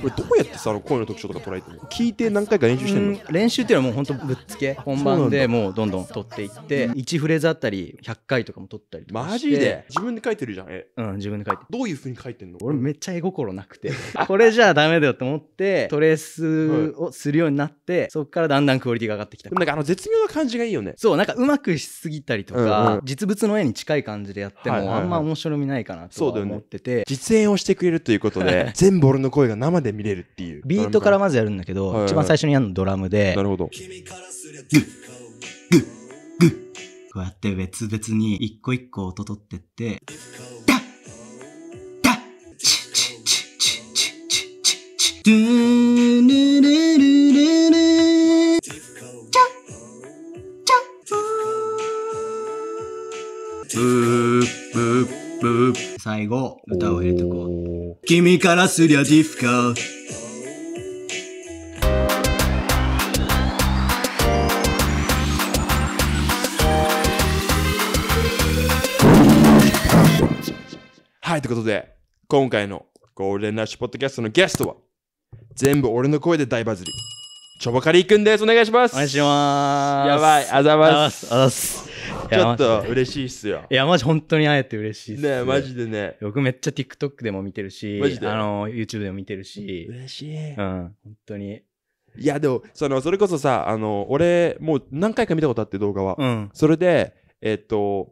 これどうやってさあの声の特徴とか捉えてるの聞いて何回か練習してんの練習っていうのはもう本当ぶっつけ本番でもうどんどん取っていって1フレーズあったり100回とかも取ったりとかマジで自分で書いてるじゃん絵うん自分で書いてどういうふうに書いてんの俺めっちゃ絵心なくてこれじゃダメだよと思ってトレースをするようになって、そこからだんだんクオリティが上がってきたなんかあの絶妙な感じがいいよねそうなんかうまくしすぎたりとか、うんうん、実物の絵に近い感じでやってもあんま面白みないかなと思ってて、実演をしてくれるということで 全部俺の声が生で見れるっていう。ビートからまずやるんだけど、一番最初にやるのドラムで。なるほど。こうやって別々に一個一個音取ってって、ダッダッチッチチチチチチチチチ最後、歌を入れてこう。君からすりゃディフカはい、ということで、今回のゴールデンラッシュポッドキャストのゲストは、全部俺の声で大バズり。ちょぼかりくんです。お願いします。お願いします。やばい、あざます。あざす。ちょっと嬉しいっすよ。いや、マジ本当に会えて嬉しいっすね。ねマジでね。僕めっちゃ TikTok でも見てるし、あの、YouTube でも見てるし。嬉しい。うん、本当に。いや、でも、その、それこそさ、あの、俺、もう何回か見たことあって動画は。うん。それで、えっ、ー、と、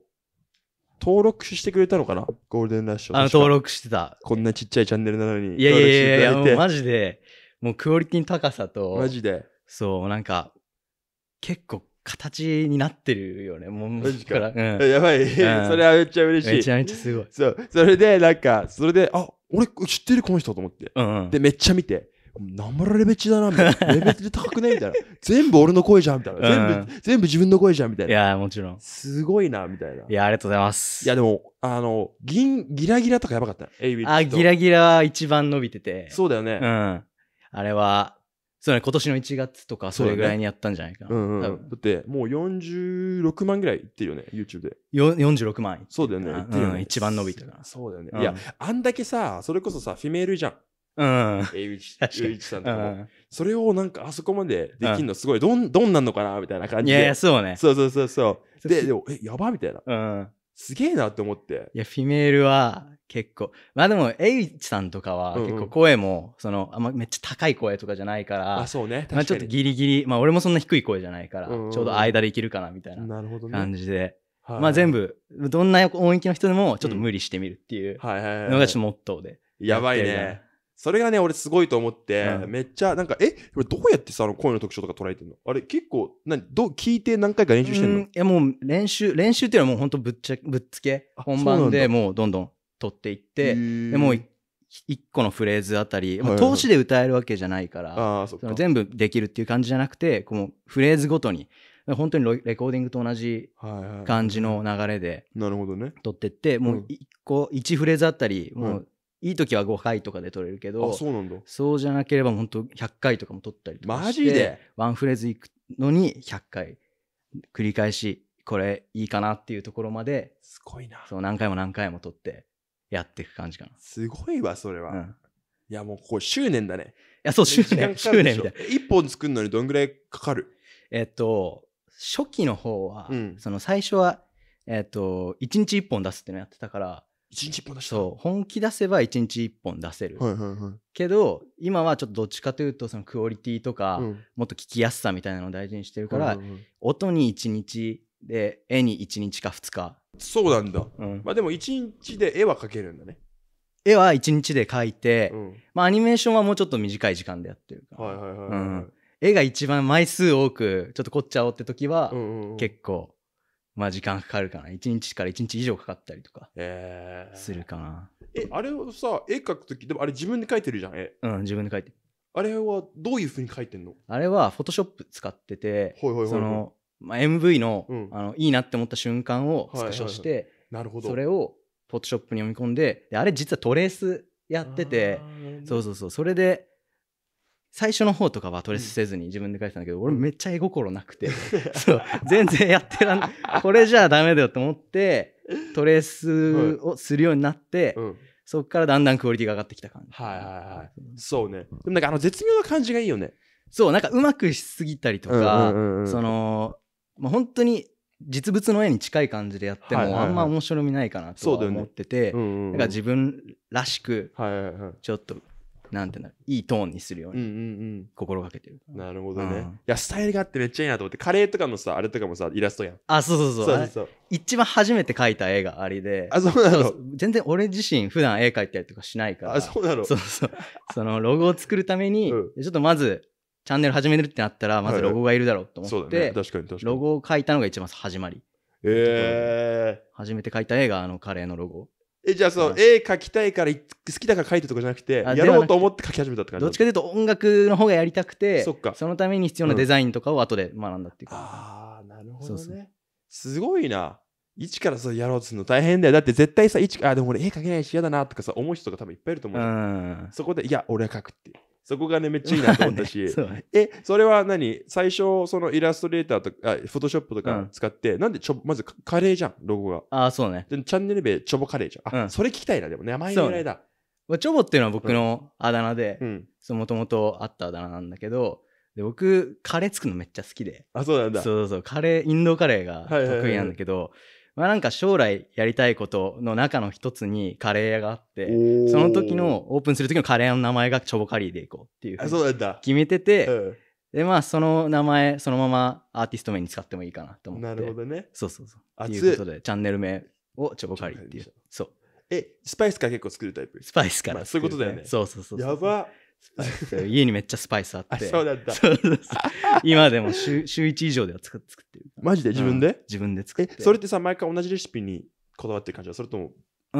登録してくれたのかなゴールデンラッシュ。あの、登録してた。こんなちっちゃいチャンネルなのに。いやいやいやいや、マジで。もうクオリティの高さと、マジで。そう、なんか、結構形になってるよね。もう、マジか。らうん、やばい。それはめっちゃ嬉しい。めちゃめちゃすごい。そう。それで、なんか、それで、あ、俺知ってるこの人と思って。うんで、めっちゃ見て。なバらレベチだな、みたいな。レベチで高くねみたいな。全部俺の声じゃん、みたいな。全部、全部自分の声じゃん、みたいな。いや、もちろん。すごいな、みたいな。いや、ありがとうございます。いや、でも、あの、銀、ギラギラとかやばかった。あ、ギラギラは一番伸びてて。そうだよね。うん。あれは、そうね、今年の1月とか、それぐらいにやったんじゃないかな。うね、うんうん、だって、もう46万ぐらいいってるよね、YouTube で。よ46万いってそうだよね、いってるよね、うん、一番伸びたから。そうだよね。うん、いや、あんだけさ、それこそさ、フィメールじゃん。うん。A1 さんとかも、うん、それをなんかあそこまでできんのすごい、どん、どんなんのかなみたいな感じで。いやいや、そうね。そうそうそうそう。で、でも、え、やばみたいな。うん。すげえなって思って。いや、フィメールは結構、まあでも、エイチさんとかは結構声も、その、あんまめっちゃ高い声とかじゃないから、あ、そうね。まあちょっとギリギリ、まあ俺もそんな低い声じゃないから、ちょうど間でいけるかなみたいな感じで。まあ全部、どんな音域の人でもちょっと無理してみるっていうのがちょっとモットーで、やばいね。それがね、俺すごいと思って、うん、めっちゃ、なんか、え、どうやってさ、あの声の特徴とか捉えてんのあれ、結構、何、どう、聞いて何回か練習してんのいや、もう練習、練習っていうのはもう本当ぶっちゃ、ぶっつけ。本番でもうどんどん取っていって、でもう一個のフレーズあたり、もう投資で歌えるわけじゃないから、全部できるっていう感じじゃなくて、このフレーズごとに、本当にレコーディングと同じ感じの流れで、なるほどね。取ってって、もう一個、一フレーズあたり、もう、いい時は5回とかで撮れるけどあそうなんだそうじゃなければ本当100回とかも撮ったりとかマジでワンフレーズいくのに100回繰り返しこれいいかなっていうところまですごいなそう何回も何回も撮ってやっていく感じかなすごいわそれは、うん、いやもうこう執念だねいやそう執念執念みたい本作るのにどんぐらいかかるえっと初期の方は、うん、その最初はえっと1日1本出すっていうのやってたから日本出したそう本気出せば一日一本出せる、はいはいはい、けど今はちょっとどっちかというとそのクオリティとか、うん、もっと聞きやすさみたいなのを大事にしてるから、はいはいはい、音に一日で絵に一日か二日そうなんだ、うん、まあでも一日で絵は描けるんだね絵は一日で描いて、うん、まあアニメーションはもうちょっと短い時間でやってるから、はいはいはい、絵が一番枚数多くちょっと凝っちゃおうって時は、うんうんうん、結構まあ時間かかるかな。1日から1日以上かかったりとかえするかな。え、あれをさ、絵描くとき、でもあれ自分で描いてるじゃん、絵。うん、自分で描いてる。あれはどういうふうに描いてんのあれはフォトショップ使ってて、はいはいはいその、まあ、MV の,、うんあのいいなって思った瞬間をスクショして、なるほど。それをフォトショップに読み込んでであれ実はトレースやっててそうそうそうそれで最初の方とかはトレスせずに自分で書いてたんだけど、うん、俺めっちゃ絵心なくて そう全然やってらんこれじゃダメだよと思ってトレースをするようになって、うん、そこからだんだんクオリティが上がってきた感じはいはいはい、そうねでもなんかあの絶妙な感じがいいよねそうなんかうまくしすぎたりとか、その、まあ、本当に実物の絵に近い感じでやってもあんま面白みないかなと思ってて、んか自分らしくちょっとなんてうのいいトーンにするように心がけてる、うんうんうん、なるほどね、うん、いやスタイルがあってめっちゃいいなと思ってカレーとかのさあれとかもさイラストやんあそうそうそうそうそう一番初めて描いた絵があれであそうなの全然俺自身普段絵描いたりとかしないからあそうなのそうそうそのロゴを作るために、うん、ちょっとまずチャンネル始めるってなったらまずロゴがいるだろうと思って、はいはいね、ロゴを描いたのが一番始まりええー、初めて描いた絵があのカレーのロゴえじゃあその、絵描きたいから好きだから描いてとかじゃなくてやろうと思って描き始めたって感じどっちかというと音楽の方がやりたくてそのために必要なデザインとかを後で学んだっていうか、うん、ああなるほどねそうそうすごいな一からそうやろうとするの大変だよだって絶対さ一あでも俺絵描けないし嫌だなとかさ思う人が多分いっぱいいると思う、うん、そこでいや俺は描くっていうそこがね、めっちゃいいなと思ったし。ね、え、それは何最初、そのイラストレーターとか、フォトショップとか使って、うん、なんでちょ、まずカレーじゃん、ロゴが。ああ、そうね。チャンネル名、チョボカレーじゃん。あ、うん、それ聞きたいな、でも、ね、名前由来だ。まあ、チョボっていうのは僕のあだ名で、もともとあったあだ名なんだけど、で僕、カレー作るのめっちゃ好きで。あ、そうなんだ。そうそうそう。カレー、インドカレーが得意なんだけど、はいはいはいまあ、なんか将来やりたいことの中の一つにカレー屋があってその時のオープンする時のカレー屋の名前がチョボカリーでいこうっていうそうだ決めてて、うん、でまあその名前そのままアーティスト名に使ってもいいかなと思ってなるほどねそうそうそうということでチャンネル名をチョボカリーっていうそうえスパイスから結構作るタイプスパイスから、まあ、そういうことだよねそうそうそうそうやば家にめっちゃスパイスあって。そうだった。今でも週 週1以上では作作ってる。マジで自分で、うん、自分で作って。え、それってさ、毎回同じレシピにこだわってる感じはそれともう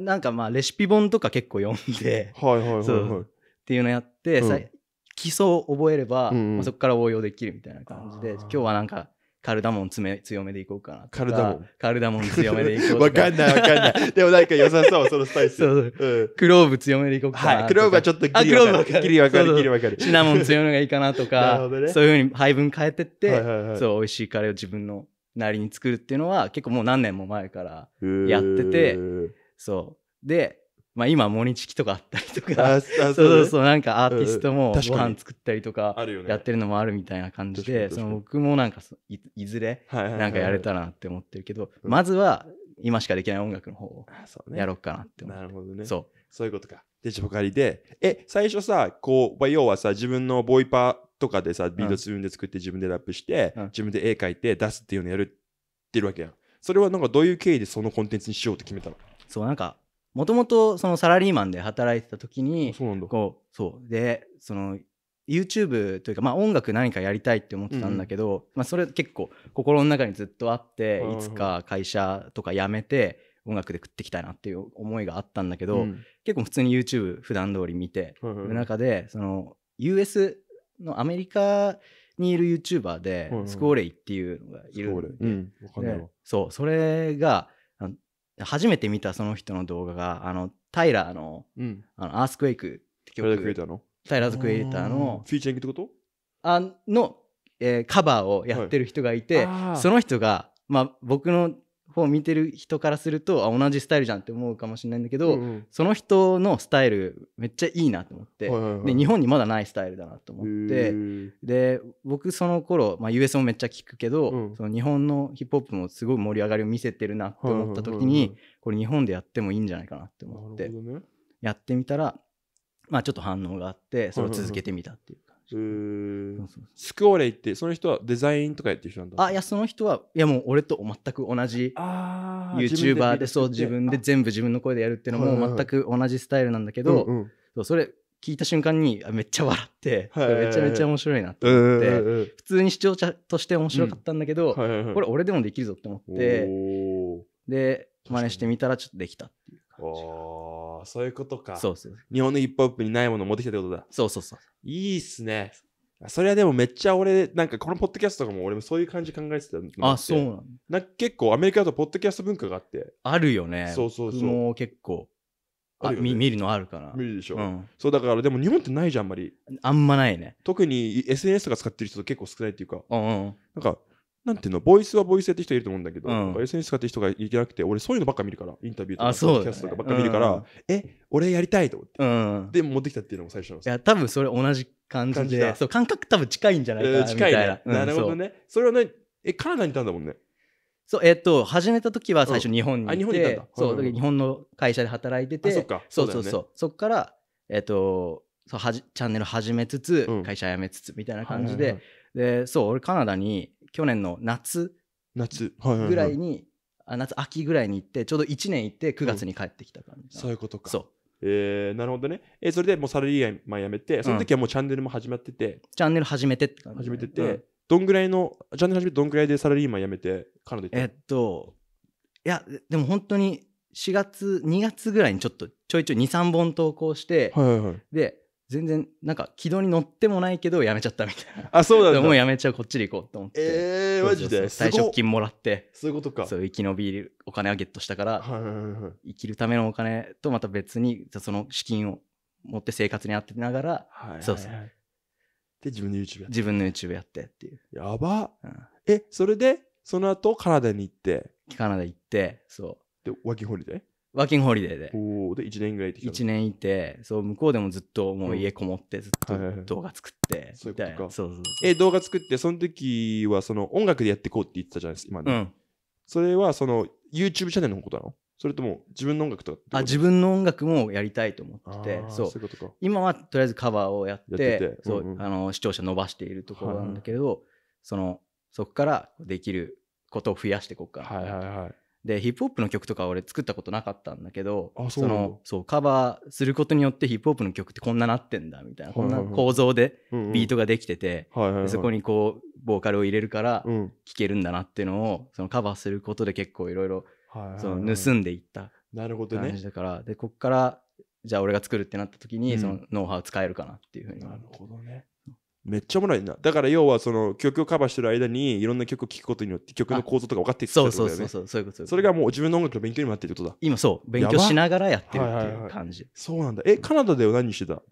ん、なんかまあレシピ本とか結構読んで。はいはいはい、はい、っていうのやって、うん、基礎を覚えれば、うんうん、まあ、そこから応用できるみたいな感じで、今日はなんかカルダモンめ強めでいこうかなカルダモン。カルダモン強めでいこうわかんないわかんない。でもなんか良さそう、そのスパイス。そうそう、うん、クローブ強めでいこうかなはい。クローブはちょっとギリわかる。ギリわかる。ギリわかる。シナモン強めのがいいかなとか、ね、そういうふうに配分変えてって、はいはいはい、そう、美味しいカレーを自分のなりに作るっていうのは結構もう何年も前からやってて、そう。で、まあ、今モニチキとかあったりとかそうそうそうなんかアーティストもご飯作ったりとかやってるのもあるみたいな感じで、その僕もなんかいずれなんかやれたらなって思ってるけど、まずは今しかできない音楽の方をやろうかなって思って、なるほどねそうそういうことかでジョカリでえ最初さこう要はさ自分のボイパとかでさビート自分で作って自分でラップして、自分で絵描いて出すっていうのやるってるわけやんそれはなんかどういう経緯でそのコンテンツにしようって決めたのそうなんかもともとそのサラリーマンで働いてた時にそうなんだこうそうでその YouTube というか、まあ、音楽何かやりたいって思ってたんだけど、うん、まあ、それ結構心の中にずっとあって、いつか会社とか辞めて音楽で食っていきたいなっていう思いがあったんだけど、うん、結構普通に YouTube 普段通り見てる、うん、中でその US のアメリカにいる YouTuber で、スコーレイっていうのがいるんで、そうそれが初めて見たその人の動画があのタイラーの,、うん、あのアースクエイクって曲タイラークエイターのタイラーズクエイターのフィーチャリングってことあの、えー、カバーをやってる人がいて、はい、その人が、まあ、僕の方見てる人からするとあ同じスタイルじゃんって思うかもしれないんだけど、うんその人のスタイルめっちゃいいなと思って、はいはいはい、で日本にまだないスタイルだなと思ってで僕その頃、まあ、US もめっちゃ聞くけど、うん、その日本のヒップホップもすごい盛り上がりを見せてるなって思った時に、はいはいはいはい、これ日本でやってもいいんじゃないかなって思って、ね、やってみたら、まあ、ちょっと反応があってそれを続けてみたっていう。スクオーレイってその人はデザインとかやってる人なんだあいやその人はいやもう俺と全く同じー YouTuber でそう自分で全部自分の声でやるっていうのも全く同じスタイルなんだけど、うんうんそうそれ聞いた瞬間にあめっちゃ笑って、はいはいはいめちゃめちゃ面白いなってうん思っうて、んうん普通に視聴者として面白かったんだけど、はいはいはいこれ俺でもできるぞって思ってで真似してみたらちょっとできたっていうおそういうことか。そうです日本のヒップホップにないものを持ってきたってことだ。そうそうそう。いいっすね。それはでもめっちゃ俺、なんかこのポッドキャストとかも俺もそういう感じ考えてたあ、そうなん結構アメリカだとポッドキャスト文化があって。あるよね。そうそうそう。もう結構。あ、ね、見見るのあるから。見るでしょ、うん、そうだからでも日本ってないじゃんあんまりあんまないね特に SNS とか使ってる人結構少ないっていうか、うんうん、なんかなんていうの、ボイスはボイスやってる人いると思うんだけど、うん、SNS 使ってる人がいけなくて、俺そういうのばっか見るから、インタビューとか、ね、キャストとかばっか見るから、うん、え、俺やりたいと思って、うん、で、持ってきたっていうのも最初の。いや、多分それ同じ感じで、そう、感覚多分近いんじゃないかな、えー、近いね、なるほどね。それはね、え、カナダにいたんだもんね。そう、えっ、と、始めた時は最初日本にあ、て、うん、日本にいたんだ。そう、日本の会社で働いてて、そっか。そうそうそう。そこ、ね、っから、えっ、と、そうはじチャンネル始めつつ、会社辞めつつみたいな感じで、でそう俺カナダに去年の夏夏ぐらいに、あ夏秋ぐらいに行ってちょうど1年行って9月に帰ってきた感じ、そういうことかそうえー、なるほどね、えー、それでもうサラリーマン辞めてその時はもうチャンネルも始まってて、うん、チャンネル始めてって感じ、ね、始めてて、うん、どんぐらいのチャンネル始めてどんぐらいでサラリーマン辞めて彼女えー、っといやでも本当に4月2月ぐらいにちょっとちょいちょい23本投稿して、はいはいはい、で全然なんか軌道に乗ってもないけどやめちゃったみたいなあそうだもうやめちゃうこっちで行こうと思ってえー、マジで退職金もらってそういうことかそう生き延びるお金はゲットしたから、はいはいはい、生きるためのお金とまた別にその資金を持って生活に当てながら、はいはいはい、そうそうで自分の YouTube やって自分の YouTube やってっていうやば、うん、えそれでその後カナダに行ってカナダ行ってそうでワーキングホリデーワーキングホリデーで。おーで、1年ぐらいて1年いて、そう、向こうでもずっともう家こもって、ずっと動画作って、いそうそうそうえ、動画作って、その時はその音楽でやっていこうって言ってたじゃないですか、今ね。うん。それはその YouTube チャンネルのことなのそれとも自分の音楽とかあ自分の音楽もやりたいと思っててそう今はとりあえずカバーをやって視聴者伸ばしているところなんだけど、はい、そのそこからできることを増やしていこうかな、はいはいはい、でヒップホップの曲とか俺作ったことなかったんだけどそのそうカバーすることによってヒップホップの曲ってこんななってんだみたいな、こんな構造でビートができてて、そこにこうボーカルを入れるから聴けるんだなっていうのを、そのカバーすることで結構いろいろ盗んでいった感じだから、でこっからじゃあ俺が作るってなった時に、そのノウハウ使えるかなっていうふうになるほどねめっちゃおもろいな。だから要はその曲をカバーしてる間にいろんな曲を聴くことによって曲の構造とか分かっていくってことだよね。そうそうそうそう、そううそれがもう自分の音楽の勉強にもなってることだ。今そう、勉強しながらやってるっていう感じ。そうなんだ。え、カナダでは何してた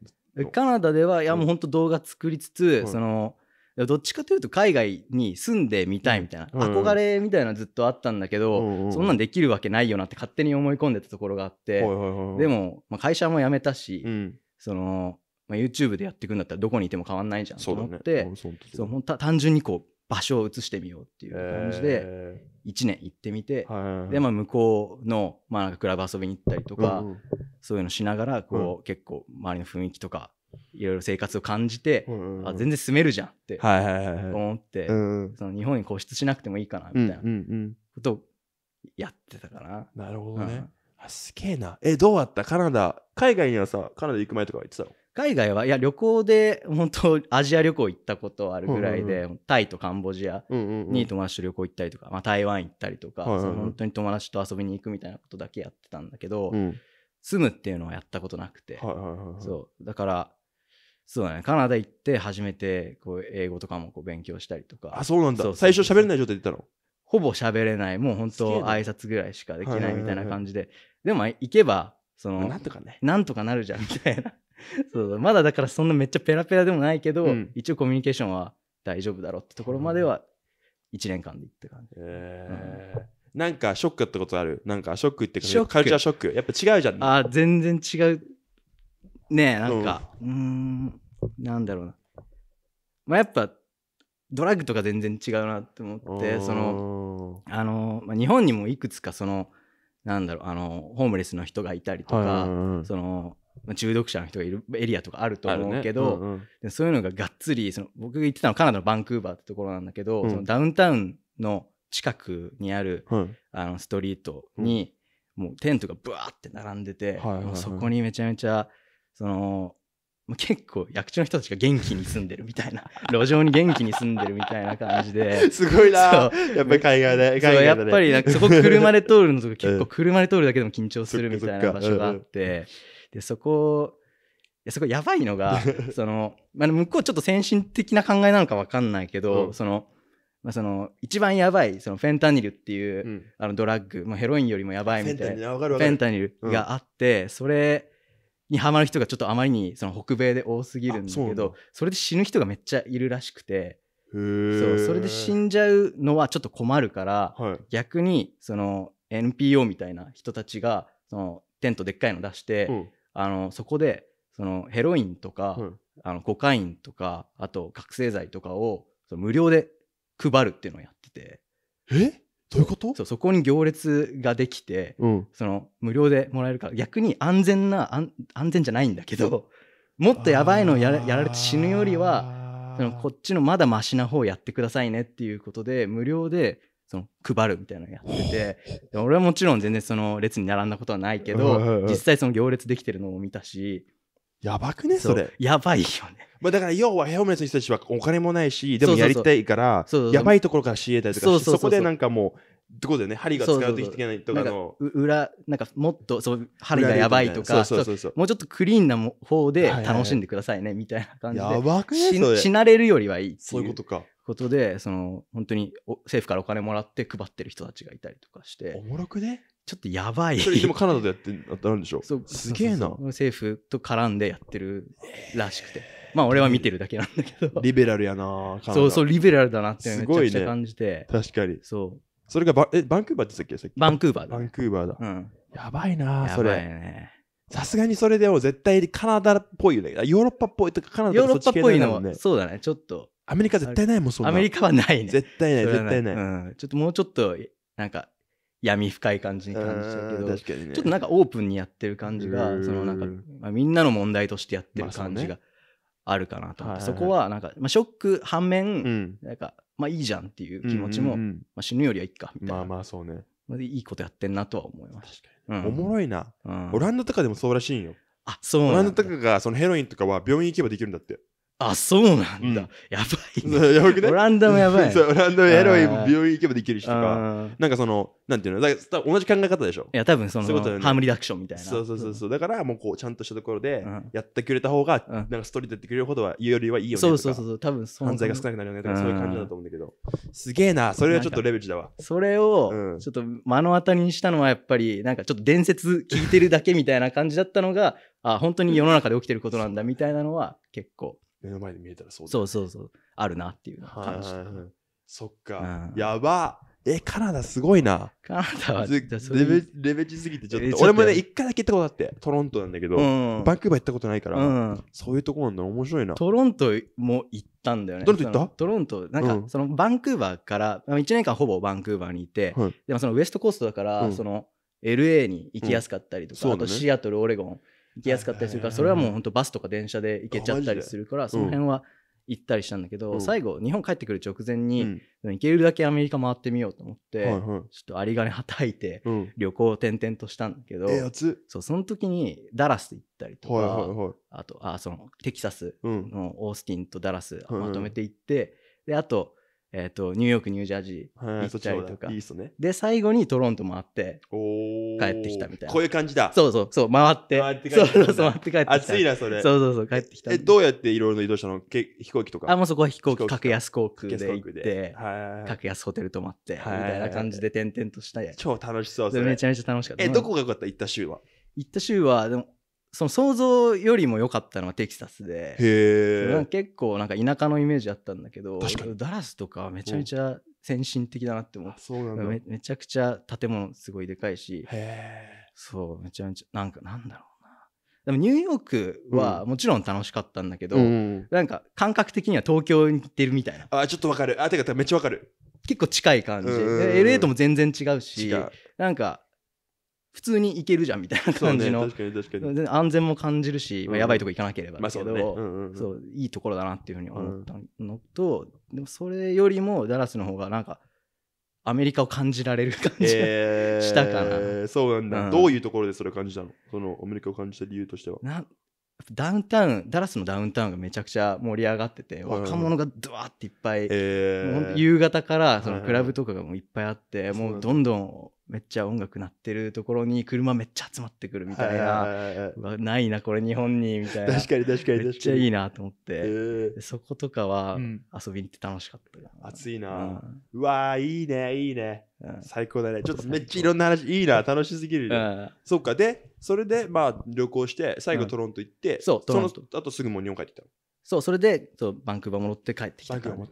カナダでは、いやもう本当動画作りつつ、うん、その、どっちかというと海外に住んでみたいみたいな、うん憧れみたいなずっとあったんだけど、うんうん、そんなんできるわけないよなって勝手に思い込んでたところがあって、でも、まあ、会社も辞めたし、そのまあ、YouTube でやっていくんだったらどこにいても変わんないじゃんと思って、ね、そう単純にこう場所を移してみようっていう感じで1年行ってみて、でまあ、向こうの、まあ、クラブ遊びに行ったりとか、そういうのしながらこう、結構周りの雰囲気とかいろいろ生活を感じて、あ全然住めるじゃんって思って、その日本に固執しなくてもいいかなみたいなことをやってたかな。なるほどね、すげえなえどうあったカナダ海外にはさカナダ行く前とか行ってたの海外はいや旅行で本当アジア旅行行ったことあるぐらいで、うんうんタイとカンボジアに友達と旅行行ったりとか、まあ、台湾行ったりとか、はいはいはい、その本当に友達と遊びに行くみたいなことだけやってたんだけど、うん、住むっていうのはやったことなくて、はいはいはいはい、そうだからそうだねカナダ行って初めてこう英語とかもこう勉強したりとかあそうなんだ最初喋れない状態で行ったのほぼ喋れないもう本当挨拶ぐらいしかできないみたいな感じで、はいはいはいはい、でも行けばそのなんとかねなんとかなるじゃんみたいなそうまだだからそんなめっちゃペラペラでもないけど、うん、一応コミュニケーションは大丈夫だろうってところまでは1年間でいった感じ、えー、うん、なんかショックだったことあるなんかショックってかカルチャーショックやっぱ違うじゃん、あ全然違うねえなんかうんなんだろうなまあやっぱドラッグとか全然違うなって思ってそのあの、まあ、日本にもいくつかそのなんだろうあのホームレスの人がいたりとか、その中毒者の人がいるエリアとかあると思うけど、ねうんうん、そういうのががっつりその僕が行ってたのはカナダのバンクーバーってところなんだけど、うん、そのダウンタウンの近くにある、うん、あのストリートに、もうテントがブワーって並んでて、はいはいはい、そこにめちゃめちゃその結構役所の人たちが元気に住んでるみたいな 路上に元気に住んでるみたいな感じで すごいなやっぱり海外で海外で、ね、やっぱりそこ車で通るのとか結構車で通るだけでも緊張するみたいな場所があって。うんでそこごいやばいのが その、まあ、向こうちょっと先進的な考えなのか分かんないけど、うん、そのまあ、その一番やばいそのフェンタニルっていう、あのドラッグ、まあ、ヘロインよりもやばいみたいなフェンタニルがあって、それにハマる人がちょっとあまりにその北米で多すぎるんだけどそれで死ぬ人がめっちゃいるらしくてそうそれで死んじゃうのはちょっと困るから、逆にその NPO みたいな人たちがそのテントでっかいの出して、あのそこでそのヘロインとか、うん、あのコカインとかあと覚醒剤とかをその無料で配るっていうのをやっててえどういうことそうそこに行列ができて、うん、その無料でもらえるから逆に安全な安全じゃないんだけど もっとやばいのをやられて死ぬよりはそのこっちのまだマシな方やってくださいねっていうことで無料でその配るみたいなのやってて俺はもちろん全然その列に並んだことはないけど実際その行列できてるのも見たしやばくねそれやばいよねまあだから要はヘルメットの人たちはお金もないしでもやりたいからやばいところから仕入れたりとかそこでなんかもうどこでね針が使うといけないとかの裏なんかもっとそう針がやばいとかもうちょっとクリーンな方で楽しんでくださいねみたいな感じでやばくねし死なれるよりはいいそういうことかことでその本当に政府からお金もらって配ってる人たちがいたりとかしておもろくねちょっとやばいそれでもカナダでやってやってるんでしょそうすげえな政府と絡んでやってるらしくて、まあ俺は見てるだけなんだけどリベラルやなそうそうリベラルだなってめちゃくちゃ感じて、ね、確かにそうそれがバえバンクーバーってさっきさっきバンクーバーだバンクーバーだ、うん、やばいなそれねさすがにそれでも絶対カナダっぽいよね。ヨーロッパっぽいとかカナダ、ね、ヨーロッパっぽいのは、そうだね。ちょっとアメリカ絶対ないもんそんなアメリカはないね絶対ない絶対ない、うん、ちょっともうちょっとなんか闇深い感じに感じちけど、ね、ちょっとなんかオープンにやってる感じがそのなんか、まあ、みんなの問題としてやってる感じがあるかなと思って、まあそね、そこはなんか、まあ、ショック反面、うん、なんかまあいいじゃんっていう気持ちも、うんうんうん、まあ、死ぬよりはいいかみたいなまあまあそうね、まあ、いいことやってんなとは思いました、うん、おもろいな、うん、オランダとかでもそうらしいんよあそうオランダとかがそのヘロインとかは病院行けばできるんだってあ、そうなんだ。うん、やばい、ね、やばくないオランダもやばい。そう、オランダもエロい病院行けばできるしとか、なんかその、なんていうの、だから同じ考え方でしょ。いや、多分その、そううね、ハームリダクションみたいな。そうそうそうそう。だから、もうこう、ちゃんとしたところで、やってくれた方が、なんかストリーでやってくれるほどは、よりはいいよねとか。そうそうそう多分そう。犯罪が少なくなるよねとか、そういう感じだと思うんだけど。すげえな、それはちょっとレベルだわ。それを、ちょっと目の当たりにしたのは、やっぱり、なんかちょっと伝説聞いてるだけみたいな感じだったのが、あ、本当に世の中で起きてることなんだみたいなのは、結構。目の前で見えたらそうだ、ね、そうそうそうあるなっていう感じ、はいはいはい、そっか、うん、やばえカナダすごいなカナダはレベレベチすぎてちょっと俺もね一回だけ行ったことあってトロントなんだけど、うん、バンクーバー行ったことないから、うん、そういうとこなんだ面白いなトロントも行ったんだよねトロント行ったトロントなんか、そのバンクーバーから1年間ほぼバンクーバーにいて、でもそのウエストコーストだから、その LA に行きやすかったりとか、うんね、あとシアトルオレゴン行きやすかったりするから、それはもう本当バスとか電車で行けちゃったりするから、その辺は行ったりしたんだけど、最後、日本帰ってくる直前に、行けるだけアメリカ回ってみようと思って、ちょっと有り金はたいて、旅行を転々としたんだけど、そう、その時にダラス行ったりとか、あと、あ、その、テキサスのオースティンとダラスまとめて行って、で、あと、えっ、ー、と、ニューヨーク、ニュージャージー行ったりとか。いいっすね。で、最後にトロント回って、帰ってきたみたいな。こういう感じだ。そうそう、そう、回って。回って帰ってきた。そうそう回って帰ってきた。暑いな、それ。そうそうそう、帰ってきた。え、どうやっていろいろ移動したのけ飛行機とかあ、もうそこは飛行機、格安航空で行って、格安ホテル泊まって、みたいな感じで転々としたつ。超楽しそう、それ。めちゃめちゃ楽しかった。え、どこが良かった行った週は。行った週は、でも、その想像よりも良かったのはテキサスで結構なんか田舎のイメージあったんだけどダラスとかめちゃめちゃ先進的だなって思ってめちゃくちゃ建物すごいでかいしそうめちゃめちゃなんかなんだろうなでもニューヨークはもちろん楽しかったんだけど、うん、なんか感覚的には東京に行ってるみたいな、うん、あちょっとわかるあてかめっちゃわかる結構近い感じ、LA とも全然違うしなんか普通に行けるじゃんみたいな感じの、ね、安全も感じるし、まあ、やばいとこ行かなければだけど、そういいところだなっていうふうに思ったのと、うん、でもそれよりもダラスの方がなんかアメリカを感じられる感じが、えー、したかな。そうなんだ、うん、どういうところでそれを感じたのそのアメリカを感じた理由としては。なダウンタウンダラスのダウンタウンがめちゃくちゃ盛り上がってて、若者がドワーっていっぱい、えー、夕方からそのクラブとかがもういっぱいあって、はい、もうどんどんめっちゃ音楽鳴ってるところに車めっちゃ集まってくるみたいな、ないなこれ日本にみたいな確かに確かにめっちゃいいなと思って、えー、そことかは遊びに行って楽しかった、うん、暑いな、うん、うわいいねいいね、うん、最高だねちょっとめっちゃいろんな話いいな楽しすぎる、ね、そっかでそれでまあ旅行して最後トロント行って、そうトロントあとすぐもう日本帰ってきたのそうそれでそうバンクーバー戻って帰ってきたそう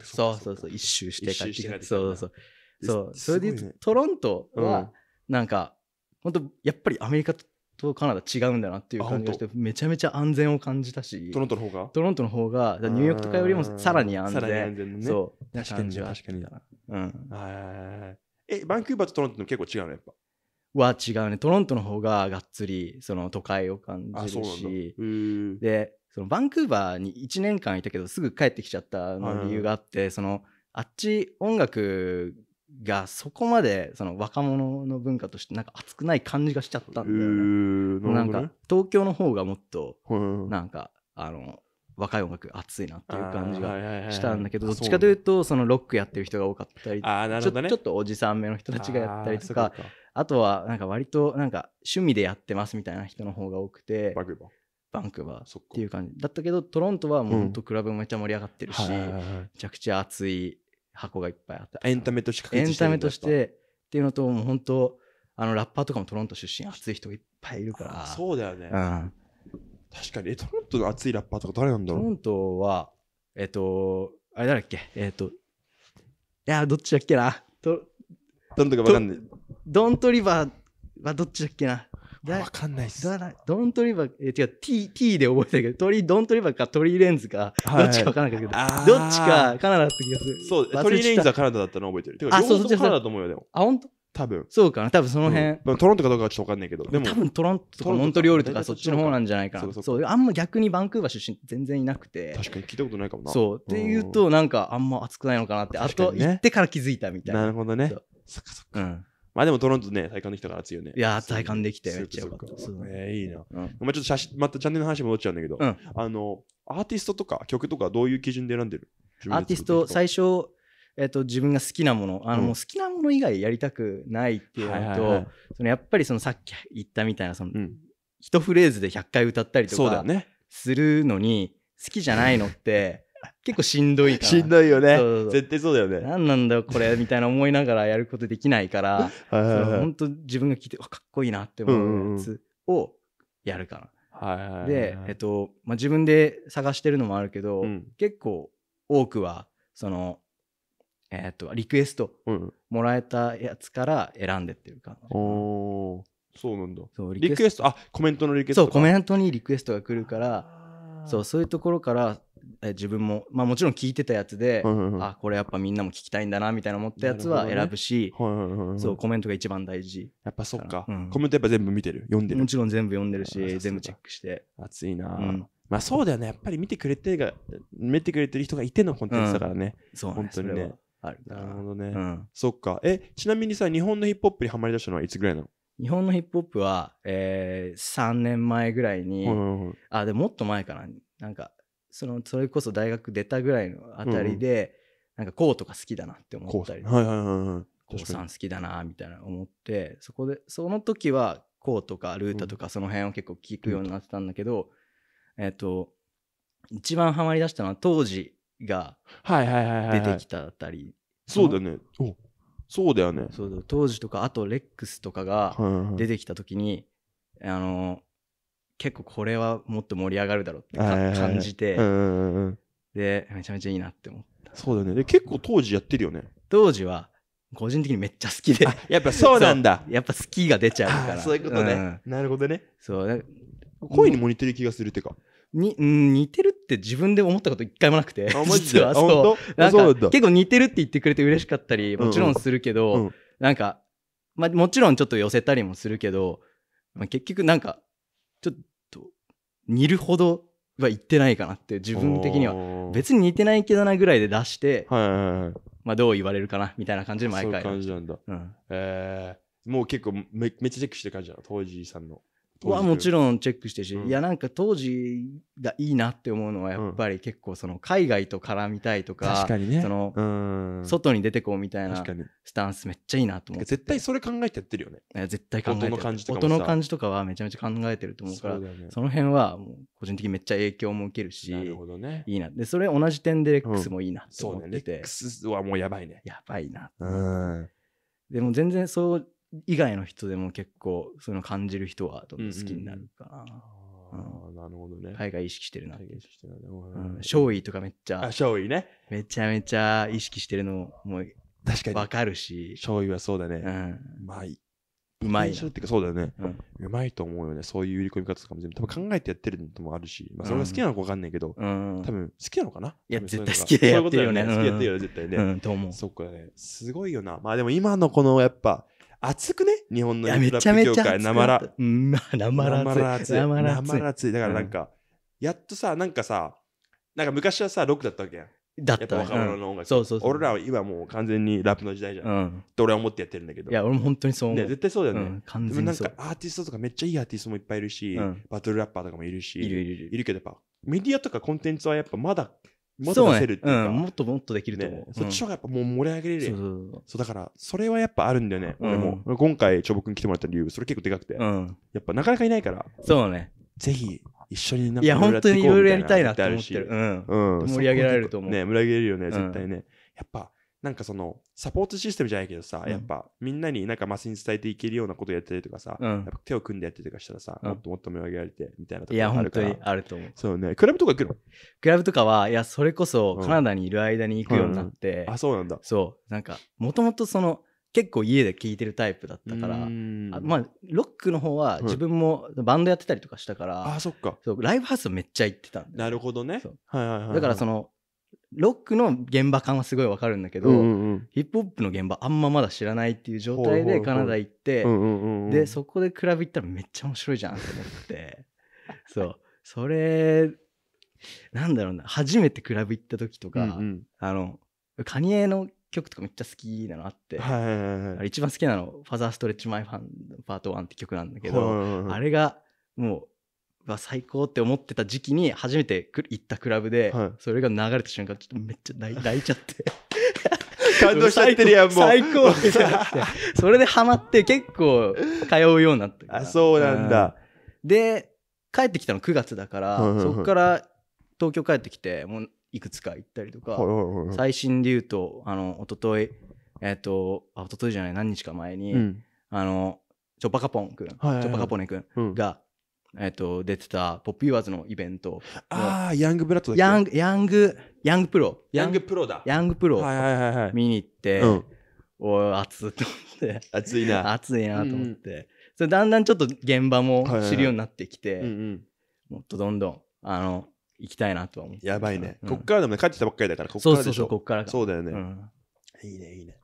そうそう一周して帰ってきたそうそうそうそうそれで言うと、トロントはなんか、ん、本当やっぱりアメリカとカナダ違うんだなっていう感じがしてめちゃめちゃ安全を感じたしトロントの方がトロントの方がニューヨークとかよりもさらに安全さらに安全のねそう確かに確かに、うん、えバンクーバーとトロントの結構違うのやっぱは違うねトロントの方ががっつりその都会を感じるしでそのバンクーバーに1年間いたけどすぐ帰ってきちゃったの理由があって、そのあっち音楽がそこまでその若者の文化としてなんか熱くない感じがしちゃったんだよね。えーなんか東京の方がもっとなんか、あの若い音楽熱いなっていう感じがしたんだけどどっちかというとそのロックやってる人が多かったりちょ,、っとおじさん目の人たちがやったりとかあとはなんか割となんか趣味でやってますみたいな人の方が多くてバンクーバーっていう感じだったけどトロントはもうほんとクラブもめっちゃ盛り上がってるしめちゃくちゃ熱い箱がいっぱいあった。エンタメとして確エンタメとしてっていうのともう本当あのラッパーとかもトロント出身熱い人がいっぱいいるからそうだよね、うん、確かにえトロントの熱いラッパーとか誰なんだろうトロントはえっ、ー、とあれだっけえっ、ー、といやどっちだっけなとどんとかわかんないドントリバーはどっちだっけなわかんないっす。ドントリバー、え、違う、t、t で覚えてるけど、鳥、ドントリバーか鳥レンズか、どっちかわからなかったけど、どっちかカナダって気がする。そう、鳥レンズはカナダだったの覚えてる。あ、そう、カナダだと思うよ、でも。あ、多分そうかな多分その辺、トロントかどうかはちょっと分かんないけどでも多分トロントとかモントリオールとかそっちの方なんじゃないかなそうあんま逆にバンクーバー出身全然いなくて確かに聞いたことないかもなそうっていうとなんかあんま熱くないのかなってあと行ってから気づいたみたいな、なるほどねそっかそっか、まあでもトロントね、体感できたから熱いよね。いや体感できてめっちゃよかった。そえー、いいな。うん、まあちょっと写真、またチャンネルの話戻っちゃうんだけど、うん、あの、アーティストとか曲とかどういう基準で選んでるアーティスト、最初、えっ、ー、と、自分が好きなもの、あの、うん、もう好きなもの以外やりたくないっていうのと、はいはいはい、そのやっぱりそのさっき言ったみたいな、その、一フレーズで100回歌ったりとか、ね、するのに、好きじゃないのって、結構しんどいから。しんどいよねそうそうそう。絶対そうだよね。何なんだよ、これ、みたいな思いながらやることできないから、はいはい本当自分が聞いて、かっこいいなって思うやつをやるかな。うんうんで、えっと、まあ、自分で探してるのもあるけど、うん、結構多くは、その、えー、っと、リクエストもらえたやつから選んでってるかうん、おそうなんだリクエストあコメントのリクエストそうコメントにリクエストが来るからそうそういうところから自分も、まあ、もちろん聞いてたやつで、はいはいはい、あこれやっぱみんなも聞きたいんだなみたいな思ったやつは選ぶし、そうコメントが一番大事やっぱそっか、うん、コメントやっぱ全部見てる読んでるもちろん全部読んでるし全部チェックして熱いな、うん、まあそうだよねやっぱり見てくれてが見てくれてる人がいてのコンテンツだからね、うん、そう本当にねあるなるほどね、うん、そっかえちなみにさ日本のヒップホップにはまりだしたのはいつぐらいなの日本のヒップホップは、えー、3年前ぐらいに、はいはいはい、あでもっと前かななんかそのそれこそ大学出たぐらいのあたりで、うん、なんかこうとか好きだなって思ったりはいはいはい、こうさん好きだなみたいな思ってそこでその時はこうとかルータとかその辺を結構聞くようになってたんだけど、うん、えっ、ー、と一番ハマりだしたのは当時が出てきたあたり、そうだよねそうだよねそう当時とかあとレックスとかが出てきた時に、はいはいあの結構これはもっと盛り上がるだろうって感じて、でめちゃめちゃいいなって思ったそうだねで結構当時やってるよね当時は個人的にめっちゃ好きでやっぱそうなんだやっぱ好きが出ちゃうからそういうことね、なるほどねそう声にも似てる気がするってかに似てるって自分で思ったこと一回もなくて実はそうなんか結構似てるって言ってくれて嬉しかったりもちろんするけど、なんか、まあ、もちろんちょっと寄せたりもするけど、まあ、結局なんかちょっと煮るほどは言ってないかなって自分的には別に似てないけどなぐらいで出して、はいはいはい、まあどう言われるかなみたいな感じで毎回そういう感じなんだ、うん、えー、もう結構めめっちゃチェックしてる感じなの当時さんのはもちろんチェックしてるし、うん、いやなんか当時がいいなって思うのはやっぱり結構その海外と絡みたいとか、外に出てこうみたいなスタンスめっちゃいいなと思って絶対それ考えてやってるよね絶対考えてる音の感じとか音の感じとかはめちゃめちゃ考えてると思うからそ、ね,、の辺はもう個人的にめっちゃ影響も受けるしなるほどねいいなでそれ同じ点でレックスもいいなと思ってて、うん、そうねレックスはもうやばいねやばいなうんでも全然そう以外の人でも結構そういうの感じる人はどんどん好きになるかな。うん、なるほどね。海外意識してるなって。勝意とかめっちゃ。勝意ね。めちゃめちゃ意識してるのも確かに。わかるし。醤油はそうだね。うん。うまい。うまい。そうだよね、うん。うまいと思うよね。そういう売り込み方とかも全部。多分考えてやってるのもあるし、まあそれが好きなのかわかんないけど、うん、多分好きなのかな。いや、絶対好きでやってるよね。好きやってるよね、絶対ね。うん、と思う。そっかね。すごいよな。まあでも今のこのやっぱ、熱くね日本のいやめちゃめちゃら。うまら生い。ら熱い。生ら熱い。だからなんか、やっとさ、なんかさ、なんか昔はさ、ロックだったわけやん。だった若者の音楽、そうそうそう俺らは今もう完全にラップの時代じゃん、うん。俺は思ってやってるんだけどいや、俺も本当にそう思う。絶対そうだよね、完全なにんそかう。アーティストとかめっちゃいいアーティストもいっぱいいるし、バトルラッパーとかもいるしいるいるいるけどやっぱメディアとかコンテンツはやっぱまだもっと出せるっていうか。うねうん、もっともっとできると思う。ね、そっちの方がやっぱもう盛り上げれる、うそうそうだから、それはやっぱあるんだよね。俺も。今回、ちょぼくん来てもらった理由、それ結構でかくて。やっぱなかなかいないから。そうね。ぜひ、一緒になんかいや、本当にいろいろやりたいなって思ってる。うん。盛り上げられると思う。ね、盛り上げれるよね、絶対ね。やっぱ、なんかそのサポートシステムじゃないけどさ、うん、やっぱみんなになんかマスに伝えていけるようなことやったりとかさ、うん、手を組んでやったりとかしたらさ、うん、もっともっと盛り上げられてみたいなところあるからいや本当にあると思うそうねクラブとか行くのクラブとかはいやそれこそカナダにいる間に行くようになって、うんうん、あそうなんだそうなんかもともとその結構家で聴いてるタイプだったからまあロックの方は自分もバンドやってたりとかしたから、うん、あそっかそうライブハウスめっちゃ行ってたんだ、なるほどね、はいはいはいはい、だからそのロックの現場感はすごいわかるんだけど、うんうん、ヒップホップの現場あんままだ知らないっていう状態でカナダ行って、でそこでクラブ行ったらめっちゃ面白いじゃんと思って そうそれなんだろうな初めてクラブ行った時とか、うんうん、あのカニエの曲とかめっちゃ好きなのあって、はいはいはい、一番好きなの「ファザーストレッチマイファンパート1」って曲なんだけど、はいはいはい、あれがもうわ最高って思ってた時期に初めて行ったクラブで、はい、それが流れた瞬間ちょっとめっちゃ泣い ちゃって感動しちゃってるやんもう最高みたいな それでハマって結構通うようになったあそうなんだ、うん、で帰ってきたの9月だから、そこから東京帰ってきてもういくつか行ったりとか、最新で言うとあの一昨日えっ、ー、とあ一昨日じゃない何日か前に、うん、あのチョパカポンくん、はいはいはい、チョパカポネくんが、えっ、と、出てた、ポップユアーズのイベント。ああ、ヤングブラッドヤング、ヤング、ヤングプロ。ヤングプロだ。ヤングプロ。はいはいはい、はい。見に行って、うん、お熱っと思って。熱いな。熱いなと思って。うん、それだんだんちょっと現場も知るようになってきて、もっとどんどん、あの、行きたいなとは思って。やばいね。うん、こっからでもね、帰ってきたばっかりだから、こっからでしょ。そうそうそう、こっからそうだよね。いいね、いいね。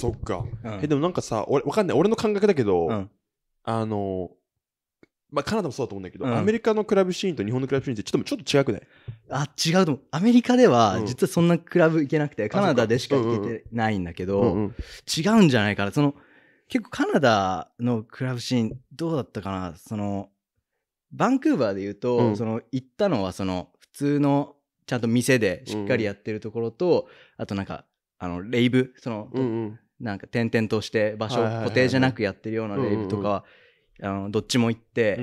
そっか。え、でもなんかさ、俺、わかんない。俺の感覚だけど、うんあの、まあ、カナダもそうだと思うんだけど、うんアメリカのクラブシーンと日本のクラブシーンってちょっとちょっと違くないあ、違うと思う。アメリカでは実はそんなクラブ行けなくて、カナダでしか行けてないんだけど、ん違うんじゃないかな。その、結構カナダのクラブシーン、どうだったかなその、バンクーバーで言うと、うんその、行ったのは、その、普通の、ちゃんと店でしっかりやってるところと、あとなんか、あの、レイブ、その、うんうん。なんか転々として場所固定じゃなくやってるようなレイブとかは、あのどっちも行って、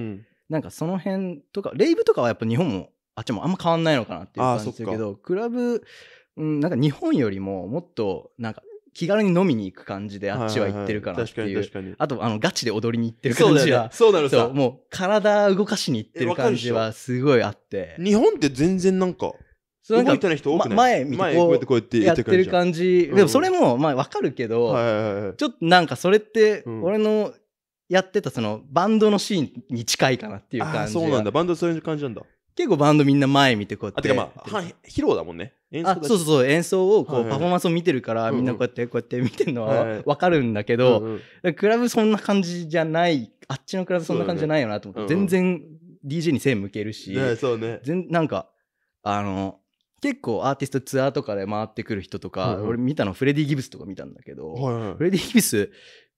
なんかその辺とかレイブとかはやっぱ日本もあっちもあんま変わんないのかなっていう感じすけどクラブ、うん、なんか日本よりももっとなんか気軽に飲みに行く感じであっちは行ってるからっていう、あとあのガチで踊りに行ってる感じはそう、なさもう体動かしに行ってる感じはすごいあって日本って全然なんか動いてない人多くない、ま、前見てこうやってこうやってやってる感じ、うん、でもそれもまあ分かるけど、はいはいはい、ちょっとなんかそれって俺のやってたそのバンドのシーンに近いかなっていう感じそうなんだバンドそういう感じなんだ結構バンドみんな前見てこうやってあてかまあは披露だもんねあそうそうそう演奏をこう、はいはい、パフォーマンスを見てるから、うんうん、みんなこうやってこうやって見てるのは分かるんだけど、はいはい、クラブそんな感じじゃないあっちのクラブそんな感じじゃないよなと思って、ね、全然 DJ に背向けるし、ねね、全なんかあの結構アーティストツアーとかで回ってくる人とか、はいはい、俺見たのフレディ・ギブスとか見たんだけど、はいはい、フレディ・ギブス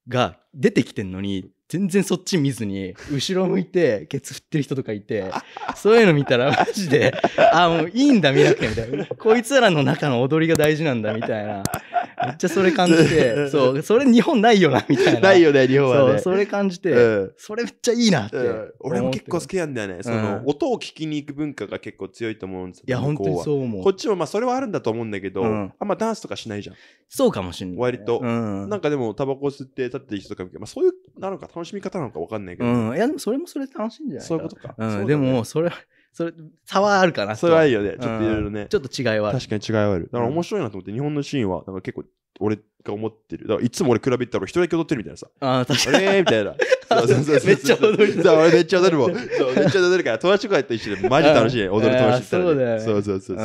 が出てきてんのに全然そっち見ずに 後ろ向いてケツ振ってる人とかいてそういうの見たらマジであもういいんだ見なくてみたいなこいつらの中の踊りが大事なんだみたいなめっちゃそれ感じて、そう、それ日本ないよな、みたいな。ないよね、日本は、ね、そう、それ感じて、うん、それめっちゃいいなって、うん、俺も結構好きなんだよね。その、音を聞きに行く文化が結構強いと思うんですよ。いや、本当にそう思う。こっちもまあ、それはあるんだと思うんだけど、あんまダンスとかしないじゃん。そうかもしんない、ね。割と。うん。なんかでも、タバコ吸って立ってる人とかまあ、そういう、なのか、楽しみ方なのか分かんないけど。うん。いや、でもそれもそれ楽しいんじゃないそういうことか。うでも、それ、は、それ、差はあるかな。それはいいよね。ちょっといろいろね、ちょっと違いはある。確かに違いはある。だから面白いなと思って、日本のシーンは、なんか結構、俺が思ってる。だからいつも俺比べたら一人だけ踊ってるみたいなさ。ああ、確かに。えーみたいな。めっちゃ踊る。俺めっちゃ踊るもん。そう、めっちゃ踊るから、友達とかと一緒でマジ楽しい。踊る楽しい。そうだよ。そうそうそう。そ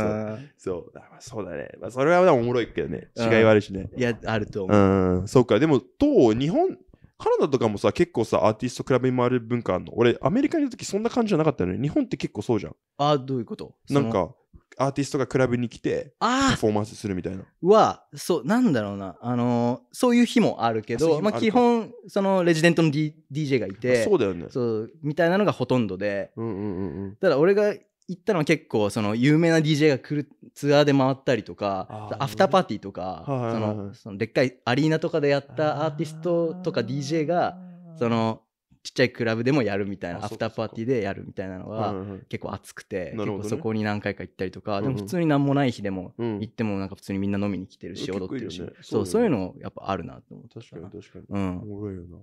う。そうだね。まあ、それはおもろいけどね。違いはあるしね。いや、あると思う。うん。そうか。でも、当、日本、カナダとかもさ、結構さ、アーティストクラブに回る文化あるの。俺、アメリカにいる時そんな感じじゃなかったのに、日本って結構そうじゃん。あ、どういうことなんか、アーティストがクラブに来て、パフォーマンスするみたいな。は、そう、なんだろうな、あのー、そういう日もあるけど、あまあ、基本、その、レジデントの、D、DJ がいて、そうだよね。そう、みたいなのがほとんどで、うんうんうん、ただ、俺が行ったのは結構その有名な DJ が来るツアーで回ったりとかアフターパーティーとか、そのそのでっかいアリーナとかでやったアーティストとか DJ がそのちっちゃいクラブでもやるみたいなアフターパーティーでやるみたいなのが結構熱くて、結構そこに何回か行ったりとか、でも普通に何もない日でも行ってもなんか普通にみんな飲みに来てるし、踊ってるし、そうそういうのやっぱあるなと思って確かに確かに、おもろいよな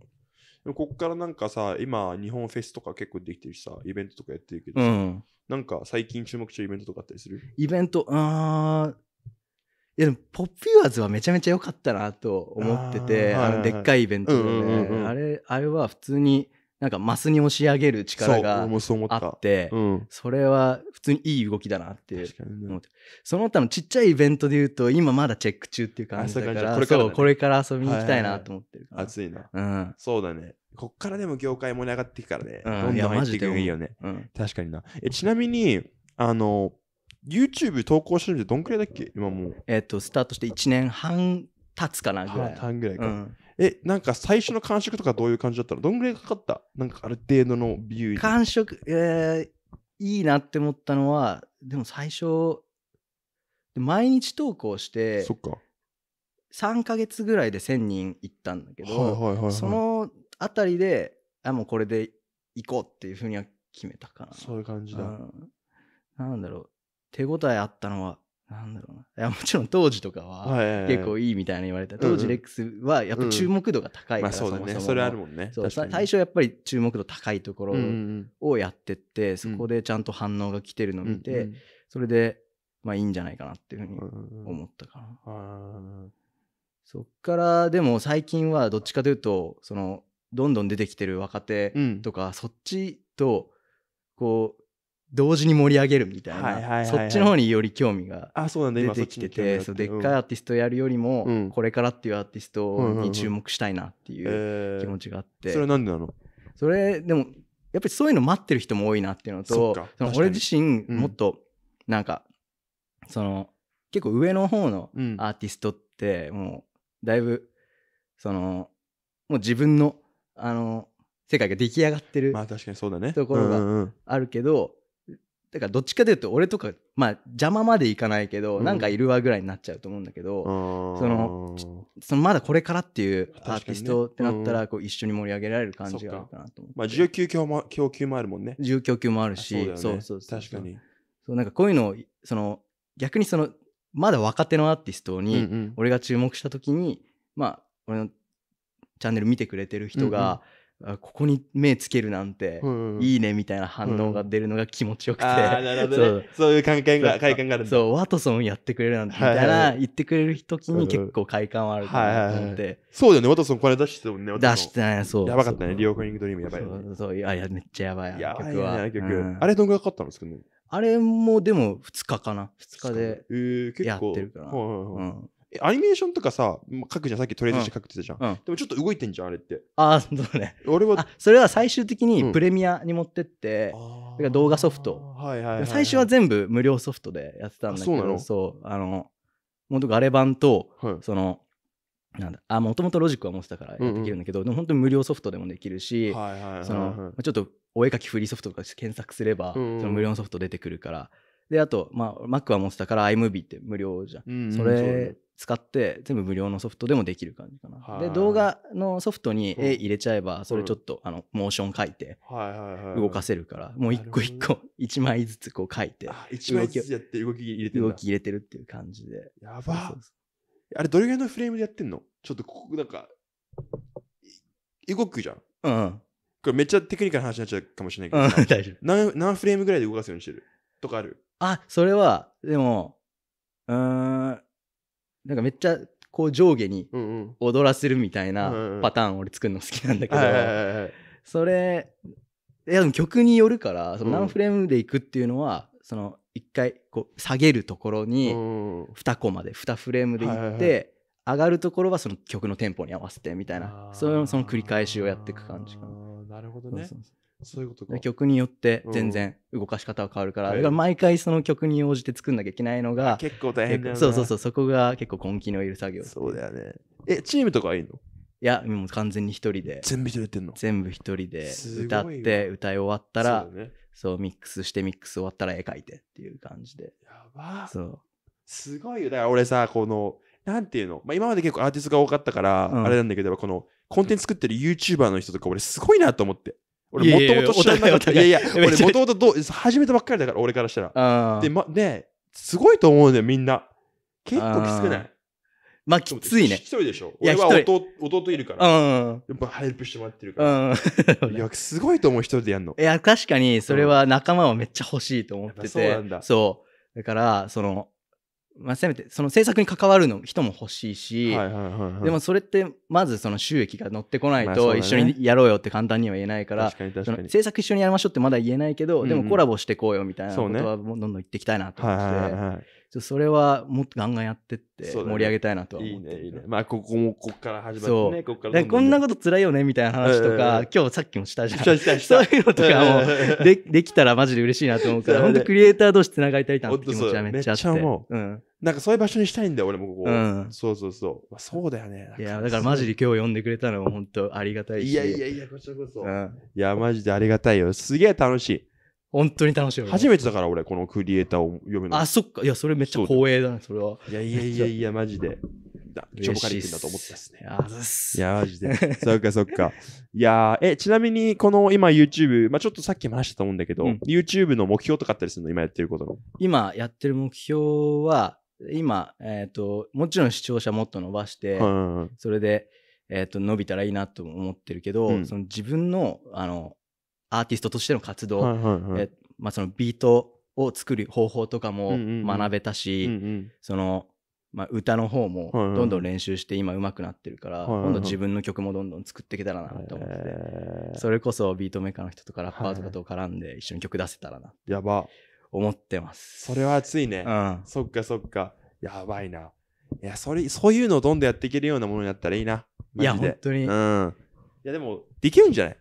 ここからなんかさ、今、日本フェスとか結構できてるしさ、イベントとかやってるけどさ、うん、なんか最近注目してるイベントとかあったりするイベント、あー、いやでもポッピュアーズはめちゃめちゃ良かったなと思っててあ、のでっかいイベントであれあれは普通になんかマスに押し上げる力があって、うん、それは普通にいい動きだなって思って、ね、その他のちっちゃいイベントで言うと今まだチェック中っていう感じだから、ね、これから遊びに行きたいなと思ってるから、はい、いな、うん、そうだねこっからでも業界盛り上がっていくからね、うん、どんどん入っていくのいいよね、うん、確かになえちなみにあの YouTube 投稿してるてどんくらいだっけ今もうえっ、ー、とスタートして1年半経つかなぐらい、半ぐらいか、うん、え、なんか最初の感触とかどういう感じだったのどんぐらいかかったなんかある程度のビュー感触、えー、いいなって思ったのは、でも最初、毎日投稿して、そっか。3か月ぐらいで1000人行ったんだけど、はいはいはいはい、そのあたりで、あ、もうこれで行こうっていうふうには決めたかな。そういう感じだ。なんだろう。手応えあったのは、なんだろうな。いや、もちろん当時とかは結構いいみたいな言われた。当時レックスはやっぱ注目度が高いから、あそうだね。それあるもんね。そう最初やっぱり注目度高いところをやってって、そこでちゃんと反応が来てるのを見て、それで、まあいいんじゃないかなっていうふうに思ったかな。そっから、でも最近はどっちかというと、その、どんどん出てきてる若手とか、そっちと、こう、同時に盛り上げるみたいな、はいはいはいはい、そっちの方により興味が出てきてて、でっかいアーティストやるよりも、うん、これからっていうアーティストに注目したいなっていう気持ちがあって、うんうんうんえー、それでなのそれでもやっぱりそういうの待ってる人も多いなっていうのとその俺自身もっとなんか、うん、その結構上の方のアーティストってもうだいぶそのもう自分のあの世界が出来上がってる、まあ、確かにそうだねところがあるけど、だからどっちかというと俺とかまあ邪魔までいかないけど、うん、なんかいるわぐらいになっちゃうと思うんだけど、そのそのまだこれからっていうアーティストってなったら、こう一緒に盛り上げられる感じがあるかなと思って、まあ、需要供も供給もあるもんね需要供給もあるしそう,、ね、そうそう確かにそうなんかこういうのをその逆にそのまだ若手のアーティストに俺が注目した時に、うんうん、まあ俺のチャンネル見てくれてる人が、うんうんあここに目つけるなんていいねみたいな反応が出るのが気持ちよくて、うんうんそういう感覚が快感があるそうワトソンやってくれるなんてみたいな、言ってくれる時に結構快感はあると思って、はいはい、そうだよねワトソンこれ出してたもんね出してないそうやばかったねリオーニングドリームやばい、ね、そうそういやいやめっちゃやばいやばい曲は曲、あれどんぐらいかかったんですかねあれもでも2日かな2日でやってるから、はいはいはいうんアニメーションとかさ、書くじゃん、さっきトレードして書くってたじゃんうん、でもちょっと動いてんじゃん、あれって。ああ、そうね。俺は。それは最終的にプレミアに持ってって、うん、動画ソフト、はいはい、はい、最初は全部無料ソフトでやってたんだけど、そう。あの、もとガレ版と、はい、その、なんだあもともとロジックは持ってたからできるんだけど、うんうん、でも本当に無料ソフトでもできるし、そのちょっとお絵かきフリーソフトとか検索すれば、うんうん、その無料ソフト出てくるからであと、まあ、Mac は持ってたから iMovie って無料じゃん、うんうん、それ使って全部無料のソフトでもできる感じかな。で動画のソフトに絵入れちゃえばそれちょっと、あのモーション書いて動かせるから、もう一個一個一枚ずつこう書いて1枚ずつやって動き入れてる動き入れてるっていう感じで。やばあれどれぐらいのフレームでやってんのちょっとここなんか動くじゃん。うん。これめっちゃテクニカルな話になっちゃうかもしれないけど、うん、大丈夫何何フレームぐらいで動かすようにしてるとかあるあそれはでもうんなんかめっちゃこう上下に踊らせるみたいなパターン俺作るの好きなんだけど、それいや曲によるからその何フレームでいくっていうのは、その一回こう下げるところに2コマで2フレームでいって、上がるところはその曲のテンポに合わせてみたいなそのその繰り返しをやっていく感じかな。なるほどね。そうそうそうそういうことか。曲によって全然動かし方は変わるから、うん、毎回その曲に応じて作んなきゃいけないのが、結構大変だよそうそうそう、そこが結構根気のいる作業。そうだよね。え、チームとかはいいのいや、もう完全に一人で。全部一人でってんの全部一人で歌って、歌い終わったら、そう、ねそう、ミックスして、ミックス終わったら絵描いてっていう感じで。やばそう。すごいよ。だから俺さ、この、なんていうの、まあ、今まで結構アーティストが多かったから、うん、あれなんだけど、この、コンテンツ作ってる YouTuber の人とか俺すごいなと思って。俺もともと知らなかったいやいや 俺もともと始めたばっかりだから俺からしたらで,、ま、ねすごいと思うんだよみんな結構きつくないまあきついね。一人でしょ。俺は弟弟いるから。うん。やっぱヘルプしてもらってるから。うん。いや、すごいと思う、一人でやるの。いや、確かに、それは仲間はめっちゃ欲しいと思ってて。そうなんだ。そう。だから、その、まあ、せめてその制作に関わるの人も欲しいし、はいはいはいはい、でもそれってまずその収益が乗ってこないと一緒にやろうよって簡単には言えないから、まあね、制作一緒にやりましょうってまだ言えないけど、うんでもコラボしてこうよみたいなことはどんどん言っていきたいなと思って、はいはいはい、それはもっとガンガンやってって盛り上げたいなとは思って、ね、いいねいいねまあここもこっから始まってねこっからこんなこと辛いよねみたいな話とか、今日さっきもしたじゃんそういうのとかも でできたらマジで嬉しいなと思うから本当クリエイター同士つながりたいなって気持ちはめっちゃあってうん、なんかそういう場所にしたいんだよ俺もここ、うん、そうそうそう、まあ、そうだよねいやだからマジで今日呼んでくれたのも本当ありがたいしいやいやいやこちらこそ、うん、いやマジでありがたいよすげえ楽しい本当に楽しい。初めてだから俺、このクリエイターを読むの。あ、そっか。いや、それめっちゃ光栄だね、それは。いやいやいやいや、マジで。だ、ジョブカリ君だと思ったっすね。いや、マジで。そっかそっか。いやえ、ちなみに、この今 YouTube、まあちょっとさっきも話したと思うんだけど、うん、YouTube の目標とかあったりするの今やってることの。今やってる目標は、今、えっ、ー、と、もちろん視聴者もっと伸ばして、それで、えっ、ー、と、伸びたらいいなと思ってるけど、うん、その自分の、あの、アーティストとしての活動、はいはいはいえまあ、そのビートを作る方法とかも学べたし、うんうんうん、その、まあ、歌の方もどんどん練習して今上手くなってるから、はいはい、今度自分の曲もどんどん作っていけたらなと思って、はい、それこそビートメーカーの人とかラッパーとかと絡んで一緒に曲出せたらなやば思ってます。それは熱いね。うん、そっかそっか。やばいな。いや、それ、そういうのをどんどんやっていけるようなものになったらいいな。いや、本当に。うん。いや、でも、できるんじゃない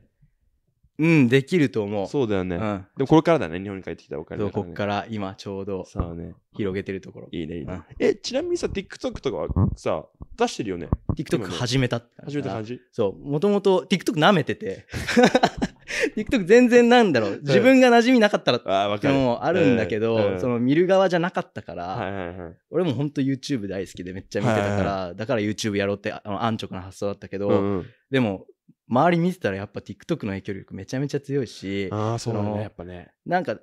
うん、できると思う。そうだよね。うん、でもこれからだね、日本に帰ってきたお金、こっから今ちょうど、ね。広げてるところ。いいね、いいね、うん。え、ちなみにさ、TikTok とかはさ、出してるよね。TikTok 始めた。始めた感じそう、もともと TikTok 舐めてて。TikTok 全然なんだろう。自分が馴染みなかったらってもあるんだけど、その見る側じゃなかったから、俺も本当 YouTube 大好きでめっちゃ見てたから、だから YouTube やろうってあの安直な発想だったけど、でも周り見てたらやっぱ TikTok の影響力めちゃめちゃ強いしあそうだねやっぱねなんか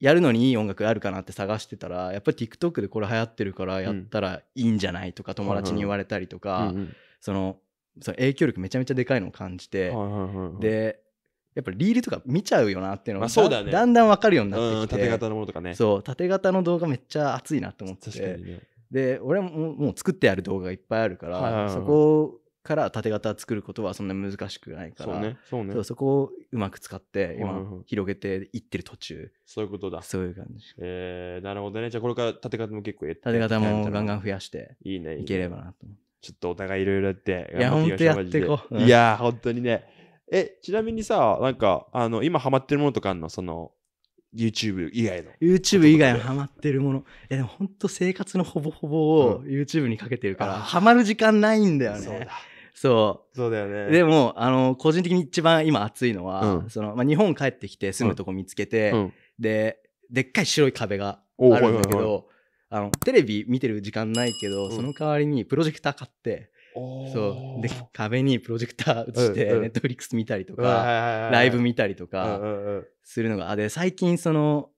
やるのにいい音楽あるかなって探してたらやっぱり TikTok でこれ流行ってるからやったらいいんじゃないとか、友達に言われたりとか、そのその影響力めちゃめちゃでかいのを感じて、でやっぱリールとか見ちゃうよなっていうのが、そうだね、だんだん分かるようになってきて、縦型のものとかねそう縦型の動画めっちゃ熱いなと思って確かに、ね、で俺ももう作ってある動画いっぱいあるから、そこから縦型作ることはそんな難しくないからそうねそうねそうそこをうまく使って今広げていってる途中そういうことだそういう感じえー、なるほどねじゃあこれから縦型も結構やって縦型もガンガン増やしていいねいければなとちょっとお互いいろいろやっていやほんとやっていこう、いやほんとにねえちなみにさなんかあの今ハマってるものとかあるのその YouTube 以外の YouTube 以外のハマってるものいやでもほんと生活のほぼほぼを YouTube にかけてるから、うん、ハマる時間ないんだよねそうだそう。そうだよね。でも、あの、個人的に一番今熱いのは、うん、その、まあ、日本帰ってきて住むとこ見つけて、うん、で、でっかい白い壁があるんだけど、あの、テレビ見てる時間ないけど、その代わりにプロジェクター買って、そう。で、壁にプロジェクター映して、ネットフリックス見たりとか、ライブ見たりとか、するのが、で、最近その、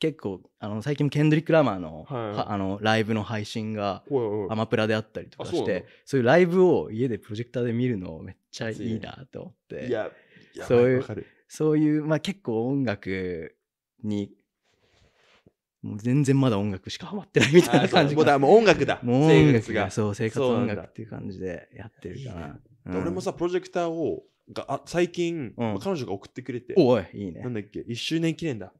結構あの最近ケンドリック・ラマーのはいあのライブの配信がアマプラであったりとかして、そういうライブを家でプロジェクターで見るのめっちゃいいなと思っていやそういうそういう、まあ、結構音楽にもう全然まだ音楽しかハマってないみたいな感じもうだもう音楽だ もう音楽がそう生活音楽っていう感じでやってるかな、うん、俺もさプロジェクターをがあ最近、うん、彼女が送ってくれておいいいねなんだっけ1周年記念だ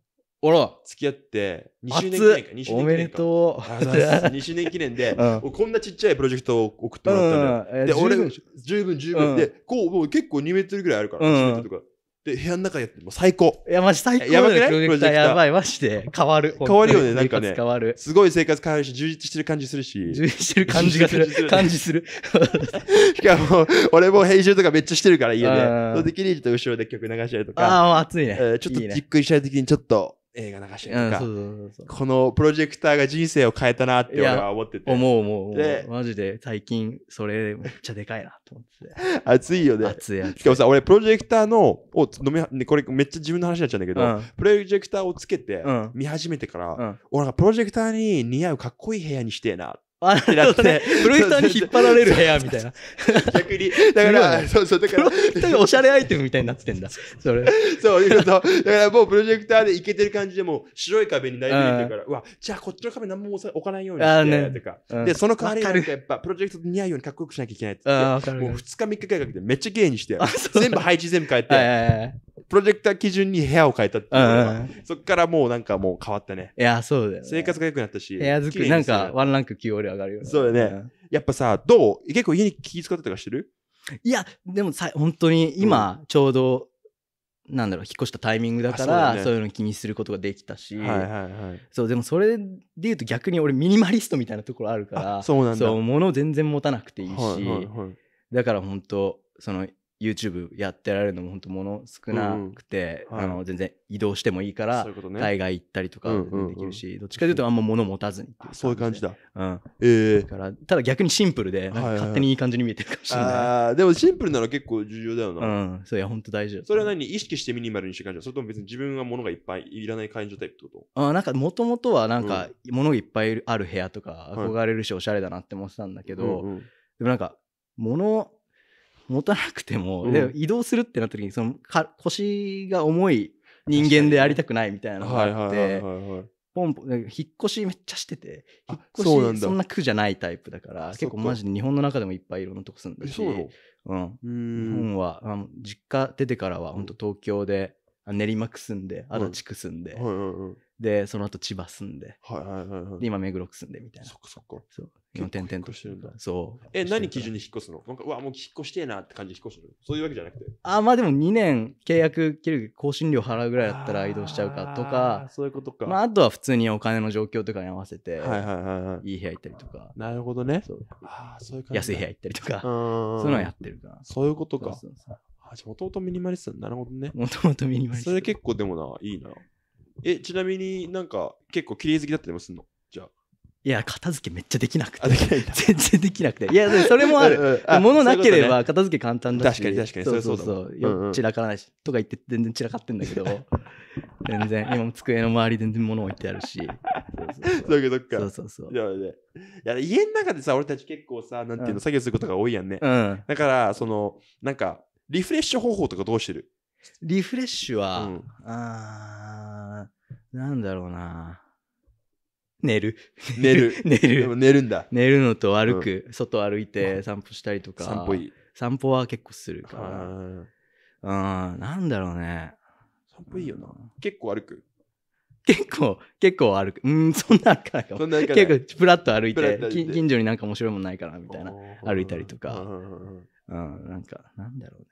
おら付き合って2周年記念か2周年記念おめでとう2周年記念で、うん、こんなちっちゃいプロジェクトを送ってもらったのよ、うん、で俺十分十分、でこうもう結構2メートルぐらいあるから、うん、とかで部屋の中やっても最高いやマジ最高やばくないプロジェクタやばいマジで変わる変わるよねなんかねすごい生活変わるし充実してる感じするし充実してる感じがする感じする しかも俺も編集とかめっちゃしてるから家でその時にちょっと後ろで曲流したりとかああ暑いね、えー、ちょっとじっくりしたい時にちょっと映画流してるとか、このプロジェクターが人生を変えたなって俺は思ってて。思う思うで、マジで最近それめっちゃでかいなと思ってて。熱いよね。熱い熱い。しかもさ、俺プロジェクターの、お飲み、ね、これめっちゃ自分の話になっちゃうんだけど、うん、プロジェクターをつけて見始めてから、うん、俺プロジェクターに似合うかっこいい部屋にしてえなっあなるほどね。古い人に引っ張られる部屋みたいな。逆に。だから、そうそう、だから。古い人がおしゃれアイテムみたいになってんだ。それ。そういうこと。だからもうプロジェクターでいけてる感じでも白い壁になりてるから、うわ、じゃあこっちの壁何も置かないようにして、とか。で、その代わりやっぱプロジェクトに似合うようにかっこよくしなきゃいけないって。もう2日3日かけてめっちゃ綺麗にして、全部配置全部変えて。プロジェクター基準に部屋を変えたっていうのうんうん、そっからもうなんかもう変わったね。いや、そうだよ、ね、生活が良くなったし。部屋作り、なんかワンランク級割上がるよね。そうだね、うん。やっぱさ、どう結構家に気使ったとかしてるいや、でもさ、本当に今、ちょうど、うん、なんだろう、引っ越したタイミングだから、ね、そういうの気にすることができたし、はいはいはい、そう、でもそれで言うと逆に俺ミニマリストみたいなところあるから、そうなんだ。そう、物全然持たなくていいし、はいはいはい、だから本当、その、YouTube やってられるのも本当もの少なくて、うんあの、全然移動してもいいから海外行ったりとかできるし、うんうんうん、どっちかというとあんま物持たずにそういう感じだ、うんえー、からただ逆にシンプルで、勝手にいい感じに見えてるかもしれない、はでもシンプルなら結構重要だよなうんそういや本当大事それは何意識してミニマルにして感じそれとも別に自分は物がいっぱいいらない感のタイプってことあなんかもともとはなんか、物がいっぱいある部屋とか憧れるし、はい、おしゃれだなって思ってたんだけど、うんうん、でもなんか物持たなくても、うん、で移動するってなった時にそのか腰が重い人間でありたくないみたいなのがあって。ポンポン引っ越しめっちゃしてて引っ越しそんな苦じゃないタイプだから結構マジで日本の中でもいっぱいいろんなとこ住んだしうん、日本はあの実家出てからは本当東京で練馬区住んで足立区住んで、で、その後千葉住んで、今目黒区住んでみたいなそ。っかそっか。そう。今点々としてるんだ。そう。え、何基準に引っ越すのなんか、うわ、もう引っ越してえなって感じで引っ越すのそういうわけじゃなくて。あ、まあでも2年契約切る更新料払うぐらいだったら移動しちゃうかとか、そういうことか。まああとは普通にお金の状況とかに合わせて、はいはいはいはい。いい部屋行ったりとか、なるほどね。そうあそういう感じ。安い部屋行ったりとか、そういうのをやってるから。そういうことか。そうそうそうあじゃあ、もともとミニマリストななるほどね。もともとミニマリスト。それ結構でもな、いいな。え、ちなみになんか結構綺麗好きだったりもすんのじゃあ。いや、片付けめっちゃできなくて。全然できなくて。いや、それもある。物なければ片付け簡単だし。確かに確かに。そうそうそう。よ散らからないし。とか言って全然散らかってんだけど。全然。今も机の周り全然物置いてあるし。そうそうそう。そうそうそう。家の中でさ、俺たち結構さ、なんていうの、作業することが多いやんね。だから、その、なんか、リフレッシュ方法とかどうしてるリフレッシュは、うん、あなんだろうな。寝る。寝る。寝る。でも寝るんだ。寝るのと歩く、うん、外歩いて散歩したりとか。散歩いい。散歩は結構するから。うん、なんだろうね。散歩いいよな。結構歩く。結構、結構歩く。うん、そんなかよ。そんなか結構、プラッと歩いて、近所になんか面白いもんないかな、みたいな。歩いたりとか。うん、なんか、なんだろうね。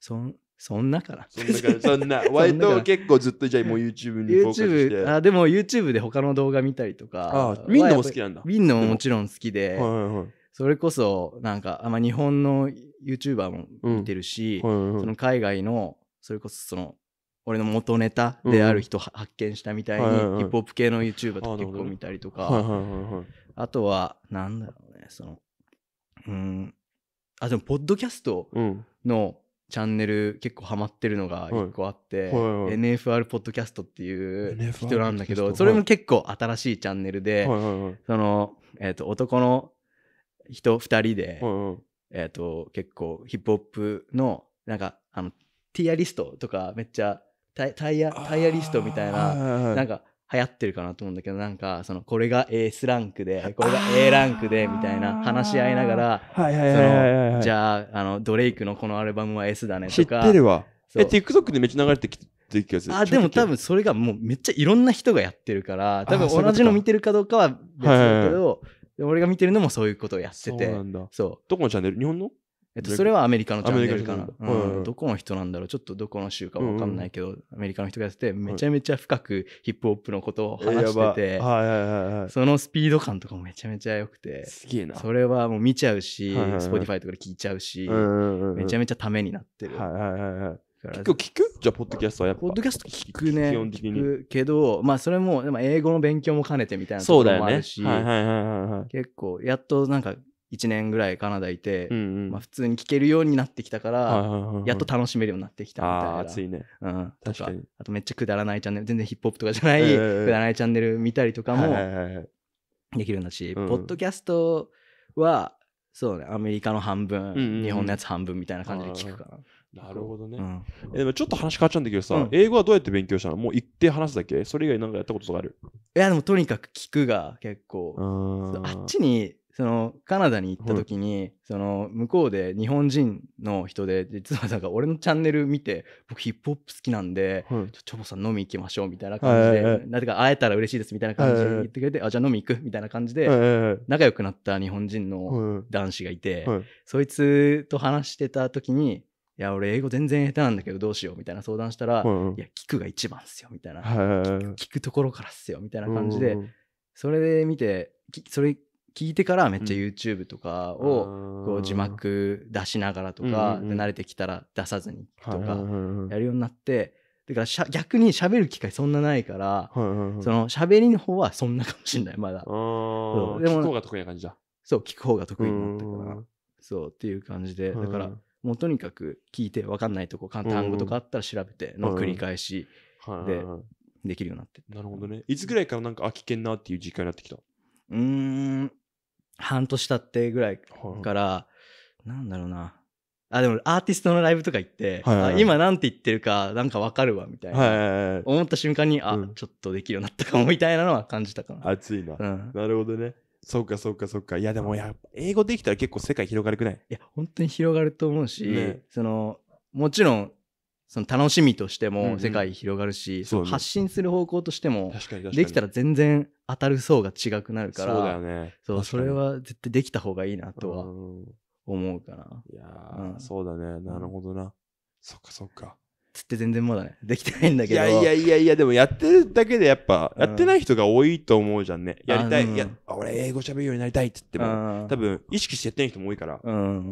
そん、そんなから。そんなから、そんな。割と結構ずっとじゃあもう YouTube にフォーカスして。あでも YouTube で他の動画見たりとか。あ、ミンノも好きなんだ。ミンノももちろん好きで。はいはいはい。それこそなんかあま日本の YouTuber も見てるし、うんその海外のそれこそその俺の元ネタである人発見したみたいに、うんヒップホップ系の YouTuber と結構見たりとか、あとはなんだろうねそのうんあでもポッドキャストのチャンネル結構ハマってるのが1個あって、はいはいはい、NFR ポッドキャストっていう人なんだけど、それも結構新しいチャンネルで、はいはいはい、その、えっ、ー、と、男の人2人で、はいはい、えっ、ー、と、結構ヒップホップの、なんか、あの、ティアリストとかめっちゃタイヤ、タイヤリストみたいな、なんか、流行ってるかなと思うんだけどなんかそのこれがエースランクでこれが A ランクでみたいな話し合いながら、はいはいはい、じゃああのドレイクのこのアルバムは S だねとか知ってるわえ TikTok でめっちゃ流れてきてる気がするあでも多分それがもうめっちゃいろんな人がやってるから多分同じの見てるかどうかは別だけど、俺が見てるのもそういうことをやっててそうどこのチャンネル日本のえっと、それはアメリカのアメリカの、うん、どこの人なんだろうちょっとどこの州か分かんないけど、うんうん、アメリカの人がやっててめちゃめちゃ深くヒップホップのことを話してて、はいはいはい、そのスピード感とかもめちゃめちゃ良くてすげえなそれはもう見ちゃうし、Spotify とかで聞いちゃうし、うんうんうん、めちゃめちゃためになってる。はいはいはいはい結構聞くじゃあ、ポッドキャストはやっぱ。ポッドキャスト聞くね。基本的に。聞くけど、まあ、それも、でも英語の勉強も兼ねてみたいなところもあるし、そうだよね。はいはいはいはい、はい、結構、やっとなんか、1年ぐらいカナダいて、うんうん、まあ、普通に聴けるようになってきたから、やっと楽しめるようになってきたみたいな。あ熱いね。うん、確かにあとめっちゃくだらないチャンネル全然ヒップホップとかじゃない、えー、くだらないチャンネル見たりとかもできるんだし、ポッドキャストはそうねアメリカの半分、うんうん、日本のやつ半分みたいな感じで聞くかな。なるほどね、うん、えでもちょっと話変わっちゃうんだけどさ、うん、英語はどうやって勉強したのもう行って話すだけそれ以外なんかやったこととかあるいやでもとにかく聞くが結構あっちにそのカナダに行った時に、はい、その向こうで日本人の人で実はなんか俺のチャンネル見て僕ヒップホップ好きなんで、はい、ちょチョボさん飲み行きましょうみたいな感じで、はい、なぜか会えたら嬉しいですみたいな感じで言ってくれて、あじゃあ飲み行くみたいな感じで、仲良くなった日本人の男子がいて、そいつと話してた時にいや俺英語全然下手なんだけどどうしようみたいな相談したら、うん、いや聞くが一番っすよみたいな、聞くところからっすよみたいな感じで、うん、それで見てそれ聞いてからめっちゃ YouTube とかをこう字幕出しながらとか、慣れてきたら出さずにとかやるようになってだからしゃ逆に喋る機会そんなないから、その喋りの方はそんなかもしれないまだそう聞く方が得意な感じだそう聞く方が得意になったからそうっていう感じでだからもうとにかく聞いて分かんないとこ単語とかあったら調べての繰り返しでできるようになってなるほどねいつぐらいからなんかあ危険なっていう実感になってきたうん半年経ってぐらいから、なんだろうな。あ、でもアーティストのライブとか行って、はいはいはい、今なんて言ってるかなんかわかるわ、みたいな、はいはいはい。思った瞬間に、あ、うん、ちょっとできるようになったかも、みたいなのは感じたかな。熱いな。うん、なるほどね。そうかそうかそうか。いやでもや英語できたら結構世界広がるくないいや、本当に広がると思うし、ね、その、もちろんその楽しみとしても世界広がるし、うんうん、発信する方向としてもできたら全然当たる層が違くなるからそうだよねそうそれは絶対できた方がいいなとは思うかな、うん、いや、うん、そうだねなるほどな、そっかそっかつって全然まだできてないんだけど。いやいやいやいや、でもやってるだけでやっぱ、やってない人が多いと思うじゃんね。やりたい。いや、俺英語喋るようになりたいって言っても、多分意識してやってない人も多いから。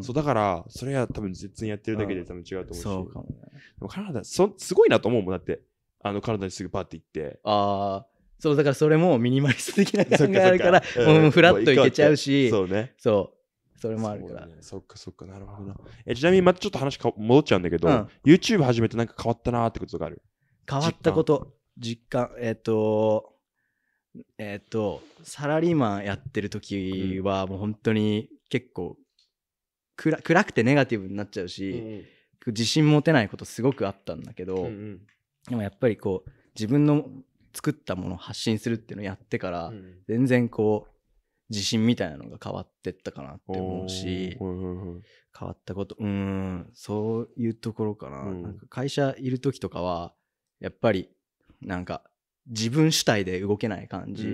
そう、だから、それは多分絶対やってるだけで多分違うと思うし。そうかもね。でもカナダ、そ、すごいなと思うもん。だって、あの、カナダにすぐパーって行って。ああ。そう、だからそれもミニマリスト的な考えあるから、もうフラッといけちゃうし。そうね。そう。それもあるから。そ,、っかそっか、なるほどな。えちなみにまたちょっと話か戻っちゃうんだけど、うん、YouTube 始めてなんか変わったなってことがある変わったこと、実感、えっ、ー、と、えっ、ー、と、サラリーマンやってる時はもう本当に結構暗暗くてネガティブになっちゃうし、うん、自信持てないことすごくあったんだけど、うんうん、でもやっぱりこう自分の作ったものを発信するっていうのをやってから、全然こう自信みたいなのが変わってったかなって思うし、変わったこと、うん、そういうところかな。うん、なんか会社いる時とかは、やっぱり、なんか、自分主体で動けない感じ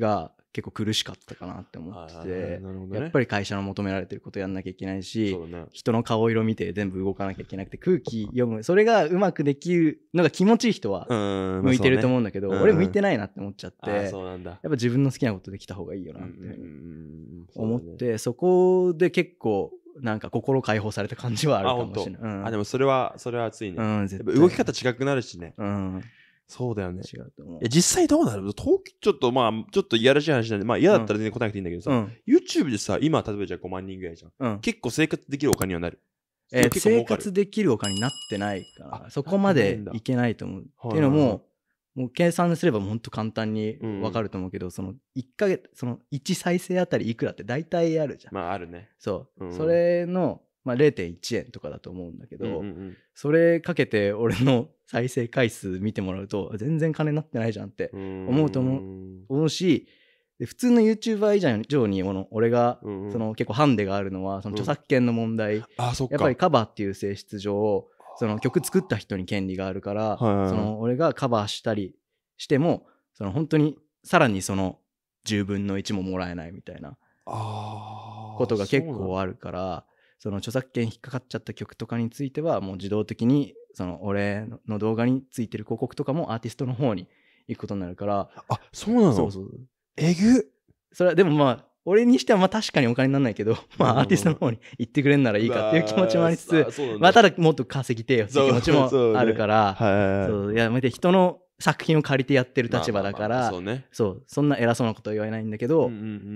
が結構苦しかったかなって思ってて、ね、やっぱり会社の求められてることやんなきゃいけないし、ね、人の顔色見て全部動かなきゃいけなくて空気読むそれがうまくできるのが気持ちいい人は向いてると思うんだけど、まあね、俺向いてないなって思っちゃって、やっぱ自分の好きなことできた方がいいよなって思って、そこで結構なんか心解放された感じはあるかもしれない。あうん、あ、でもそれは、それは熱いね。うん、動き方違くなるしね。うん、そうだよね。違うと思う。実際どうなる東京、ちょっとまあ、ちょっといやらしい話なんで、まあ嫌だったら全然答えなくていいんだけどさ、うん、YouTube でさ、今例えばじゃあ5万人ぐらいじゃん。うん、結構生活できるお金にはなる。えー、生活できるお金になってないから、そこまでいけないと思う。っていうのも、もう計算すれば本当簡単にわかると思うけど、うん、その1か月、その1再生あたりいくらって大体あるじゃん。まああるね。そう。うん、それのまあ、0.1円とかだと思うんだけど、うんうんそれかけて俺の再生回数見てもらうと全然金になってないじゃんって思うと思うし普通の YouTuber 以上にの俺がその結構ハンデがあるのはその著作権の問題、うん、やっぱりカバーっていう性質上その曲作った人に権利があるから、その俺がカバーしたりしてもその本当にさらにその10分の1ももらえないみたいなことが結構あるから。その著作権引っかかっちゃった曲とかについてはもう自動的にその俺の動画についてる広告とかもアーティストの方に行くことになるからあそうなのそうそうえぐそれはでもまあ俺にしてはまあ確かにお金にならないけど、まあアーティストの方に行ってくれんならいいかっていう気持ちもありつつ、まあただもっと稼ぎてよっていう気持ちもあるから、そうやめて人の作品を借りてやってる立場だから、そう、そんな偉そうなことは言わないんだけど、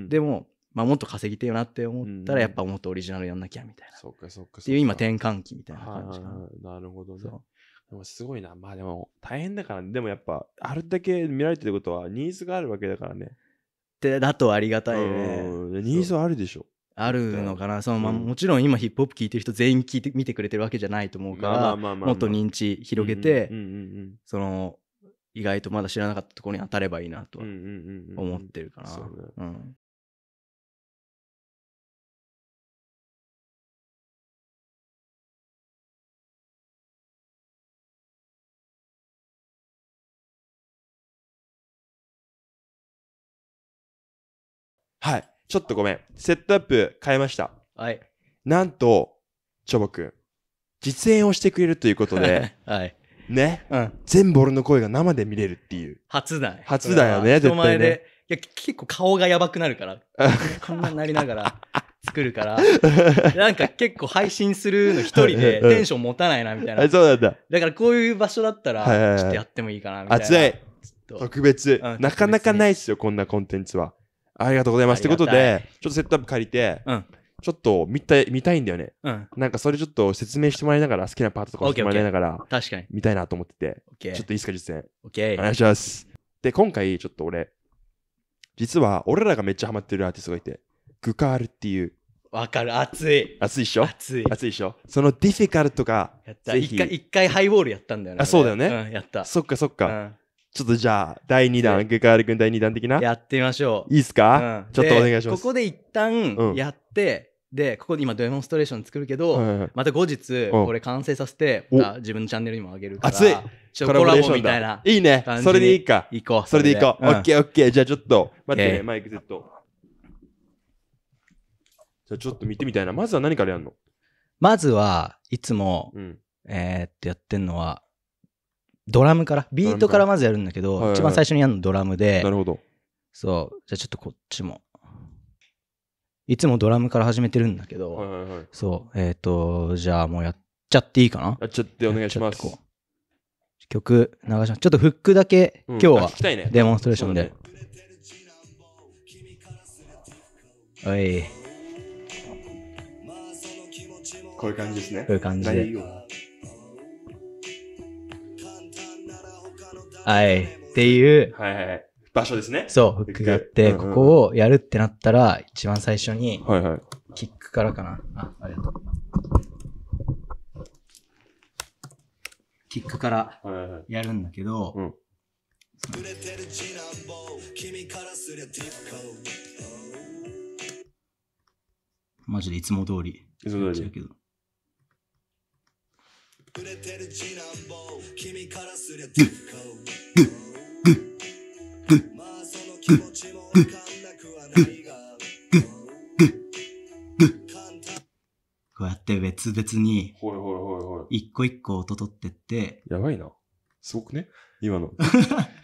でもまあ、もっと稼ぎてよなって思ったら、やっぱもっとオリジナルやんなきゃみたいな。そっかそっか。っていう今転換期みたいな感じかな。なるほどね。でもすごいな。まあでも大変だから、ね、でもやっぱ、あるだけ見られてることはニーズがあるわけだからね。ってだとありがたいね。ニーズはあるでしょ。あるのかなその、まあ、もちろん今ヒップホップ聴いてる人全員聞いて見てくれてるわけじゃないと思うからもっと認知広げてその意外とまだ知らなかったところに当たればいいなとは思ってるかな。はい。ちょっとごめん。セットアップ変えました。はい。なんと、チョボくん、実演をしてくれるということで、はい。ね、うん、全部俺の声が生で見れるっていう。初だね。初だよね、絶対ね。いや、結構顔がやばくなるから。こんなになりながら作るから。なんか結構配信するの一人でテンション持たないな、みたいな。そうなんだ。だからこういう場所だったら、ちょっとやってもいいかな、みたいな。熱い。特別。なかなかないっすよ、こんなコンテンツは。ありがとうございます。ということで、ちょっとセットアップ借りて、うん、ちょっと見た見たいんだよね、うん。なんかそれちょっと説明してもらいながら、好きなパートとかしてもらいながら、確かに。見たいなと思ってて、ちょっといいですか、実践。OK。お願いします。で、今回、ちょっと俺、実は俺らがめっちゃハマってるアーティストがいて、グカールっていう。わかる、熱い。熱いっしょ熱い。熱いっしょそのディフィカルとか、やった一回。一回ハイボールやったんだよね。あ、そうだよね。うん、やった。そっかそっか。うんちょっとじゃあ、第2弾、グカール君第2弾的なやってみましょう。いいっすか、うん、ちょっとお願いします。ここで一旦やって、うん、で、ここで今デモンストレーション作るけど、うん、また後日、これ完成させて、ま、自分のチャンネルにも上げるから。熱いちょっとコラボみたいな。いいね。それでいいか。行こう。それでいこう。オッケーオッケー。じゃあちょっと、待ってね、マイクセット。じゃあちょっと見てみたいな。まずは何からやるのまずは、いつも、えー、っとやってんのは、ドラムからビートからまずやるんだけど、はいはい一番最初にやるのドラムでなるほど。そうじゃあちょっとこっちもいつもドラムから始めてるんだけど、はいはいはい。そうえっ、とじゃあもうやっちゃっていいかなやっちゃってお願いします。曲流しますちょっとフックだけ今日うんあは聞きたいねデモンストレーションで、おいこういう感じですね。こういう感じではい。っていう。はいはい。場所ですね。そう、フックがあって、ここをやるってなったら、一番最初に、はいはい。キックからかな。あ、ありがとう。キックからやるんだけど、はいはいんれてるジ君からすりゃィマジでいつも通り。いつも通り。くれてる次男坊君からすりゃ結構まあその気持ちもわかんなくはないがこうやって別々にほいほいほいほい一個一個音取ってってやばいなすごくね今の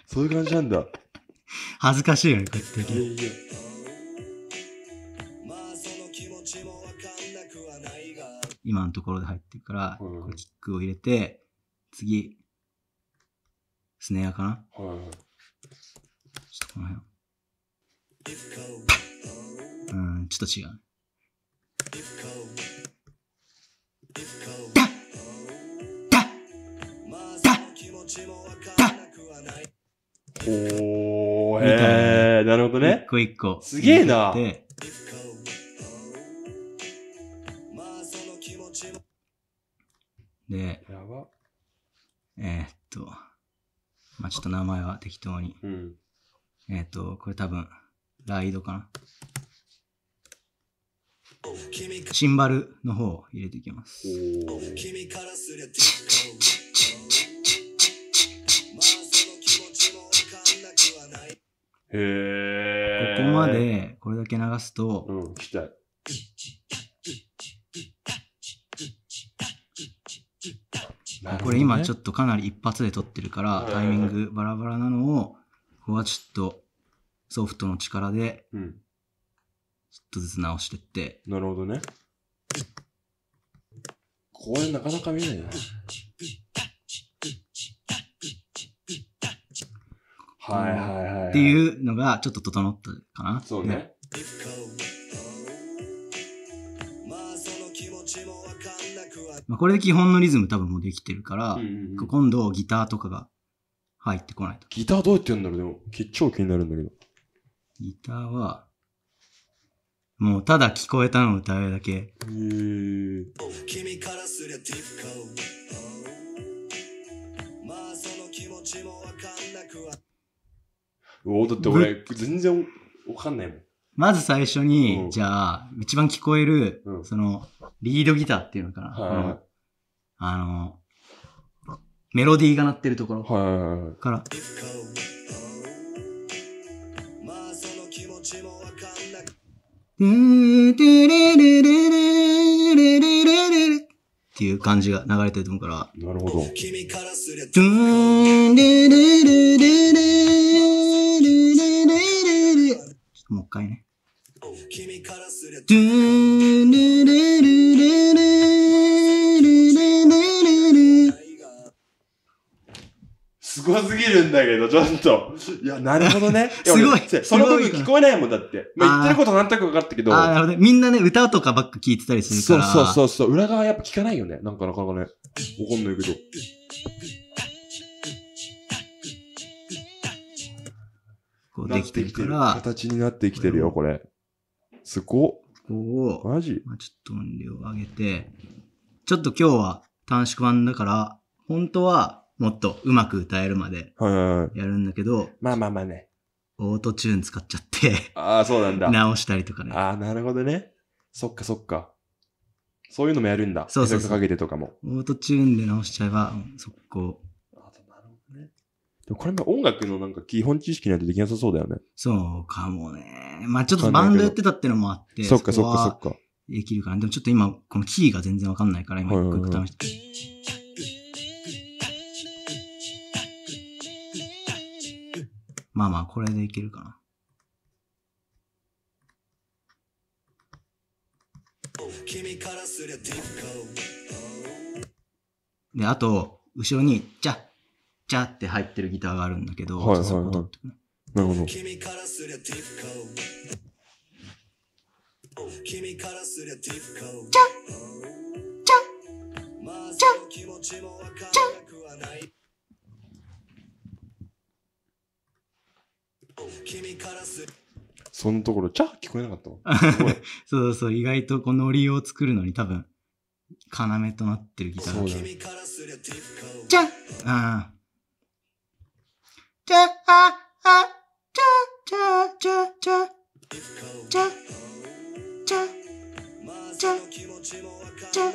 そういう感じなんだ恥ずかしいよねこうやって今のところで入ってるから、うん、これキックを入れて、次、スネアかな、うん、ちょっとこの辺。うん、ちょっと違う。おー、へー、なるほどね。一個一個。すげえな。で、やば。えー、っと、まあちょっと名前は適当に。うん、えー、っと、これ多分、ライドかな。シンバルの方を入れていきます。へここまでこれだけ流すと、うん、ね、これ今ちょっとかなり一発で撮ってるから、タイミングバラバラなのを、ここはちょっとソフトの力で、ちょっとずつ直してって。なるほどね。こ園なかなか見ないな。はいはいはい、はい。っていうのがちょっと整ったかな。そうね。ねまあ、これで基本のリズム多分もうできてるから、うんうんうん、今度ギターとかが入ってこないと。ギターどうやってやるんだろうでも、超気になるんだけど。ギターは、もうただ聞こえたのを歌うだけ。へー。おだって俺、全然わかんないもん。まず最初に、じゃあ、一番聞こえる、その、リードギターっていうのかな。あの、メロディーが鳴ってるところから、ルールルルルルルルルルっていう感じが流れてると思うから、なるほど。ルーンルルルルルルルルもう一回ね。すドゥルルルルルルルルルすごすぎるんだけど、ちょっと。いや、なるほどね。すごい。その時聞こえないもんだって。まあ、言ってることなんとなく分かったけど。ああ、なるほど、みんなね、歌とかばっか聞いてたりするから。そうそうそうそう。裏側やっぱ聞かないよね。なんかなかなかね。わかんないけど。こうできてるから。形になってきてるよ、これ。すごっ。ここを、マジ、まあ、ちょっと音量上げて、ちょっと今日は短縮版だから、本当はもっとうまく歌えるまでやるんだけど、はいはいはい、まあまあまあね。オートチューン使っちゃってああ、そうなんだ。直したりとかね。ああ、なるほどね。そっかそっか。そういうのもやるんだ。そうそうそう。かけてとかも。オートチューンで直しちゃえば、速攻でもこれも音楽のなんか基本知識ないとできなさそうだよね。そうかもね。まあちょっとバンドやってたってのもあって。そっかそっかそっか。できるかな。でもちょっと今、このキーが全然わかんないから、今一個一個試して。まあまあ、これでいけるかな。で、あと、後ろに、じゃ、ジャって入ってるギターがあるんだけど、はいはいはい、そこなるほど。君からゃゃゃそのところ、ちゃ聞こえなかった そうそう、意外とこのノリを作るのに多分、要となってるギターだ。ゃああ。チャああチャチャチャチャチャチャチャチャ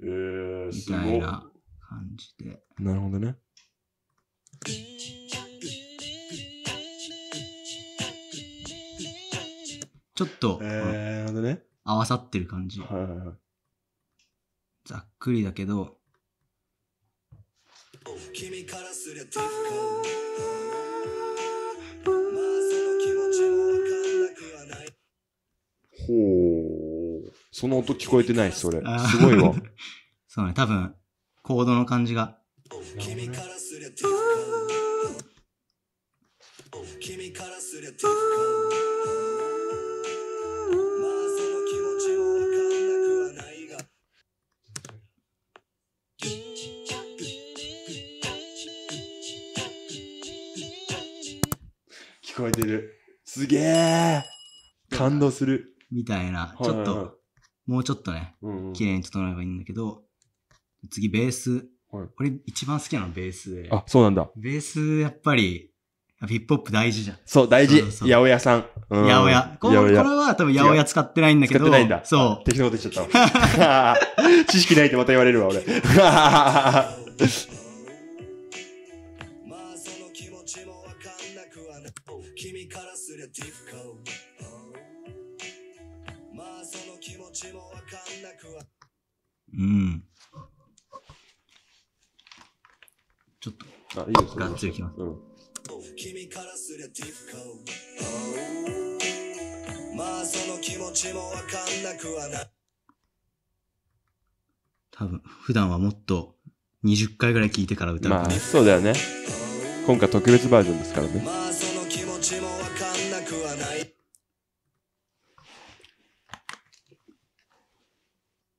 えー、みすたいごな感じで。なるほどね。ちょっと、えー、ね。合わさってる感じ。はいはいはい。ざっくりだけど、すりゃできかまあその気持ちも分かんなくはないほうその音聞こえてないそれすごいわ そうね、多分、コードの感じが。君からすりゃできか君からすりゃできか聞こえてる。すげえ感動する。みたいな、ちょっと、はいもうちょっとね、うんうん、綺麗に整えばいいんだけど、次ベース。はい、俺一番好きなのベースで。あ、そうなんだ。ベース、やっぱり、ヒップホップ大事じゃん。そう、大事。そうそう八百屋さん。うん、八百屋。これは多分八百屋使ってないんだけど。使ってないんだ。そう。適当なこと言っちゃった。知識ないってまた言われるわ、俺。うん。ちょっと、あ、いいですガッツきます。うん。君からすィフコまあその気持ちもわかんなくはない。多分、普段はもっと20回ぐらい聞いてから歌う。まあ、そうだよね。今回特別バージョンですからね。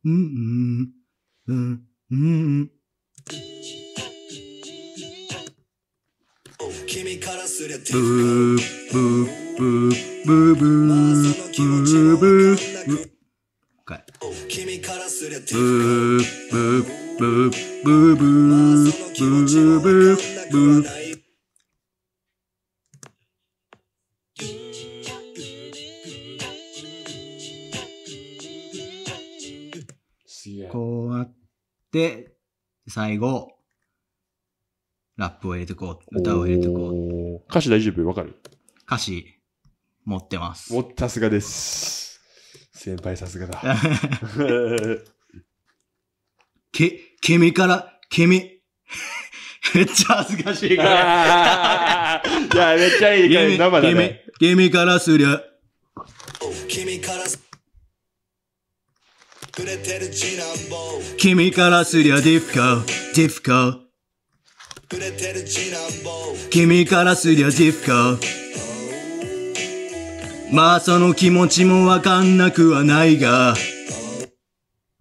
うん、うん、うん、うん。君からすれブーブーブーブーブーブーブー君ーらーれーブーブーブーブーブーブーブーブーブーで、最後、ラップを入れてこう、歌を入れてこう。歌詞大丈夫わかる歌詞、持ってます。お、さすがです。先輩さすがだ。け、君から、ミ。めっちゃ恥ずかしいから。いや、めっちゃいいから、生だね。君からすりゃ。君からす君からすりゃディフコ、ディフコ。君からすりゃディフコ。まあその気持ちもわかんなくはないが。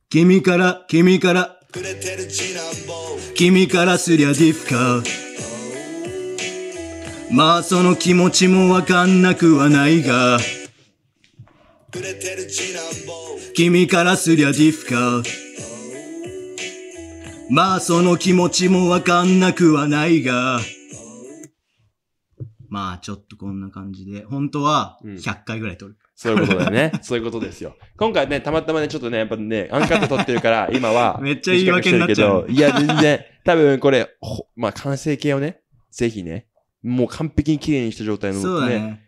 君から、君から。君からすりゃディフコ。まあその気持ちもわかんなくはないが。くれてる次男坊君からすりゃディフかまあその気持ちもわかんなくはないがまあちょっとこんな感じで本当は100回ぐらい撮る、そういうことだよね。そういうことですよ。今回ね、たまたまね、ちょっとね、やっぱね、アンカット撮ってるから、今は。めっちゃ言い訳になっちゃう。いや、全然、多分これ、まあ完成形をね、ぜひね、もう完璧に綺麗にした状態の、ね、そうだね。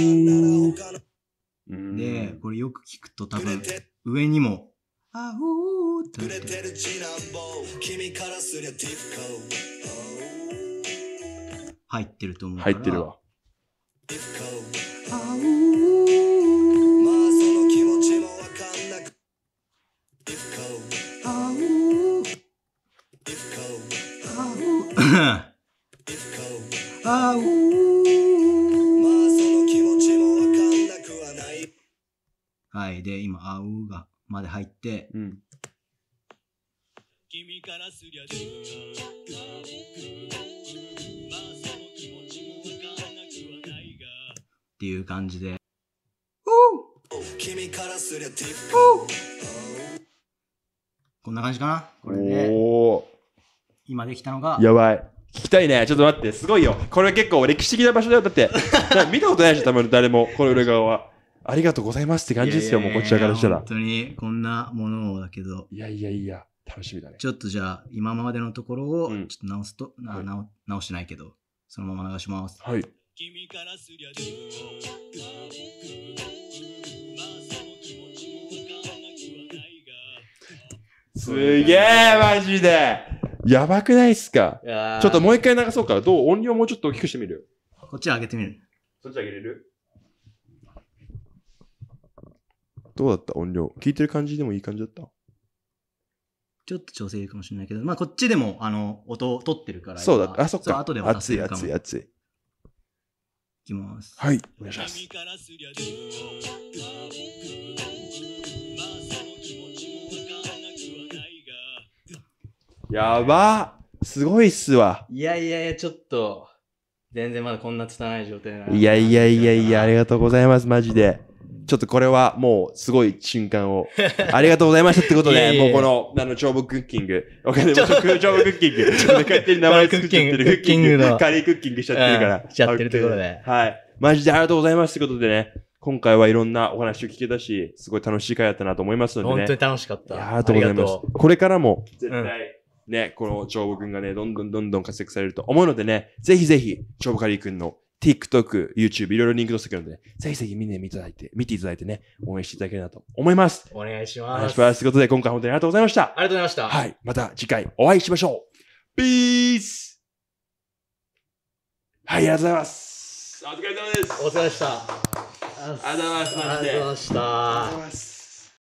れよく聞くと多分、上にも、あーってってる。入ってると思うから。入ってるわ。あおー。あお ー。あおー。あおー。はい。で、今、あうが、まで入って、うん。君からすりゃ自があその気持ちもわからなくはないがっていう感じで君からすりゃこんな感じかなこれで、ね、今できたのがやばい聞きたいねちょっと待ってすごいよこれ結構歴史的な場所だよだって 見たことないでしょ多分誰もこれ裏側はありがとうございますって感じですよ、もうこちらからしたら。本当に、こんなものをだけど。いやいやいや、楽しみだね。ちょっとじゃあ、今までのところを、ちょっと直すと、うん、な直直しないけど、そのまま流します。はい。君からすりゃどすげえ、マジで。やばくないっすかちょっともう一回流そうか。どう音量もうちょっと大きくしてみるこっち上げてみる。そっち上げれるどうだった音量。聞いてる感じでもいい感じだったちょっと調整いるかもしれないけど、まあこっちでも、あの、音を取ってるから。そうだ、あ、そっか。とで熱い、熱い、熱い。いきます。はい、お願いします。やばすごいっすわ。いやいやいや、ちょっと、全然まだこんな拙い状態な。いやいやいやいや、ありがとうございます、マジで。ちょっとこれはもうすごい瞬間を、ありがとうございましたってことで、もうこの、あの、長文クッキング、お金も長文クッキング、勝手に名前作っちゃってる、クッキングの、カリークッキングしちゃってるから。しちゃってるてことで。はい。マジでありがとうございますってことでね、今回はいろんなお話を聞けたし、すごい楽しい回だったなと思いますので、ね。本当に楽しかった。ありがとうございます。これからも、絶対、ね、この長文君がね、どんどんどんどん活躍されると思うのでね、ぜひぜひ、長文カリー君の TikTok、YouTube、いろいろリンク載せてくるので、ぜひぜひ見ていただいて、見ていただいてね、応援していただければと思います。お願いします。お願いします。ということで、今回本当にありがとうございました。ありがとうございました。はい。また次回お会いしましょう。ピースはい、ありがとうございます。お疲れ様です。お疲れ様でした。ありがとうございます。ありがとうございました。ありがとうございます。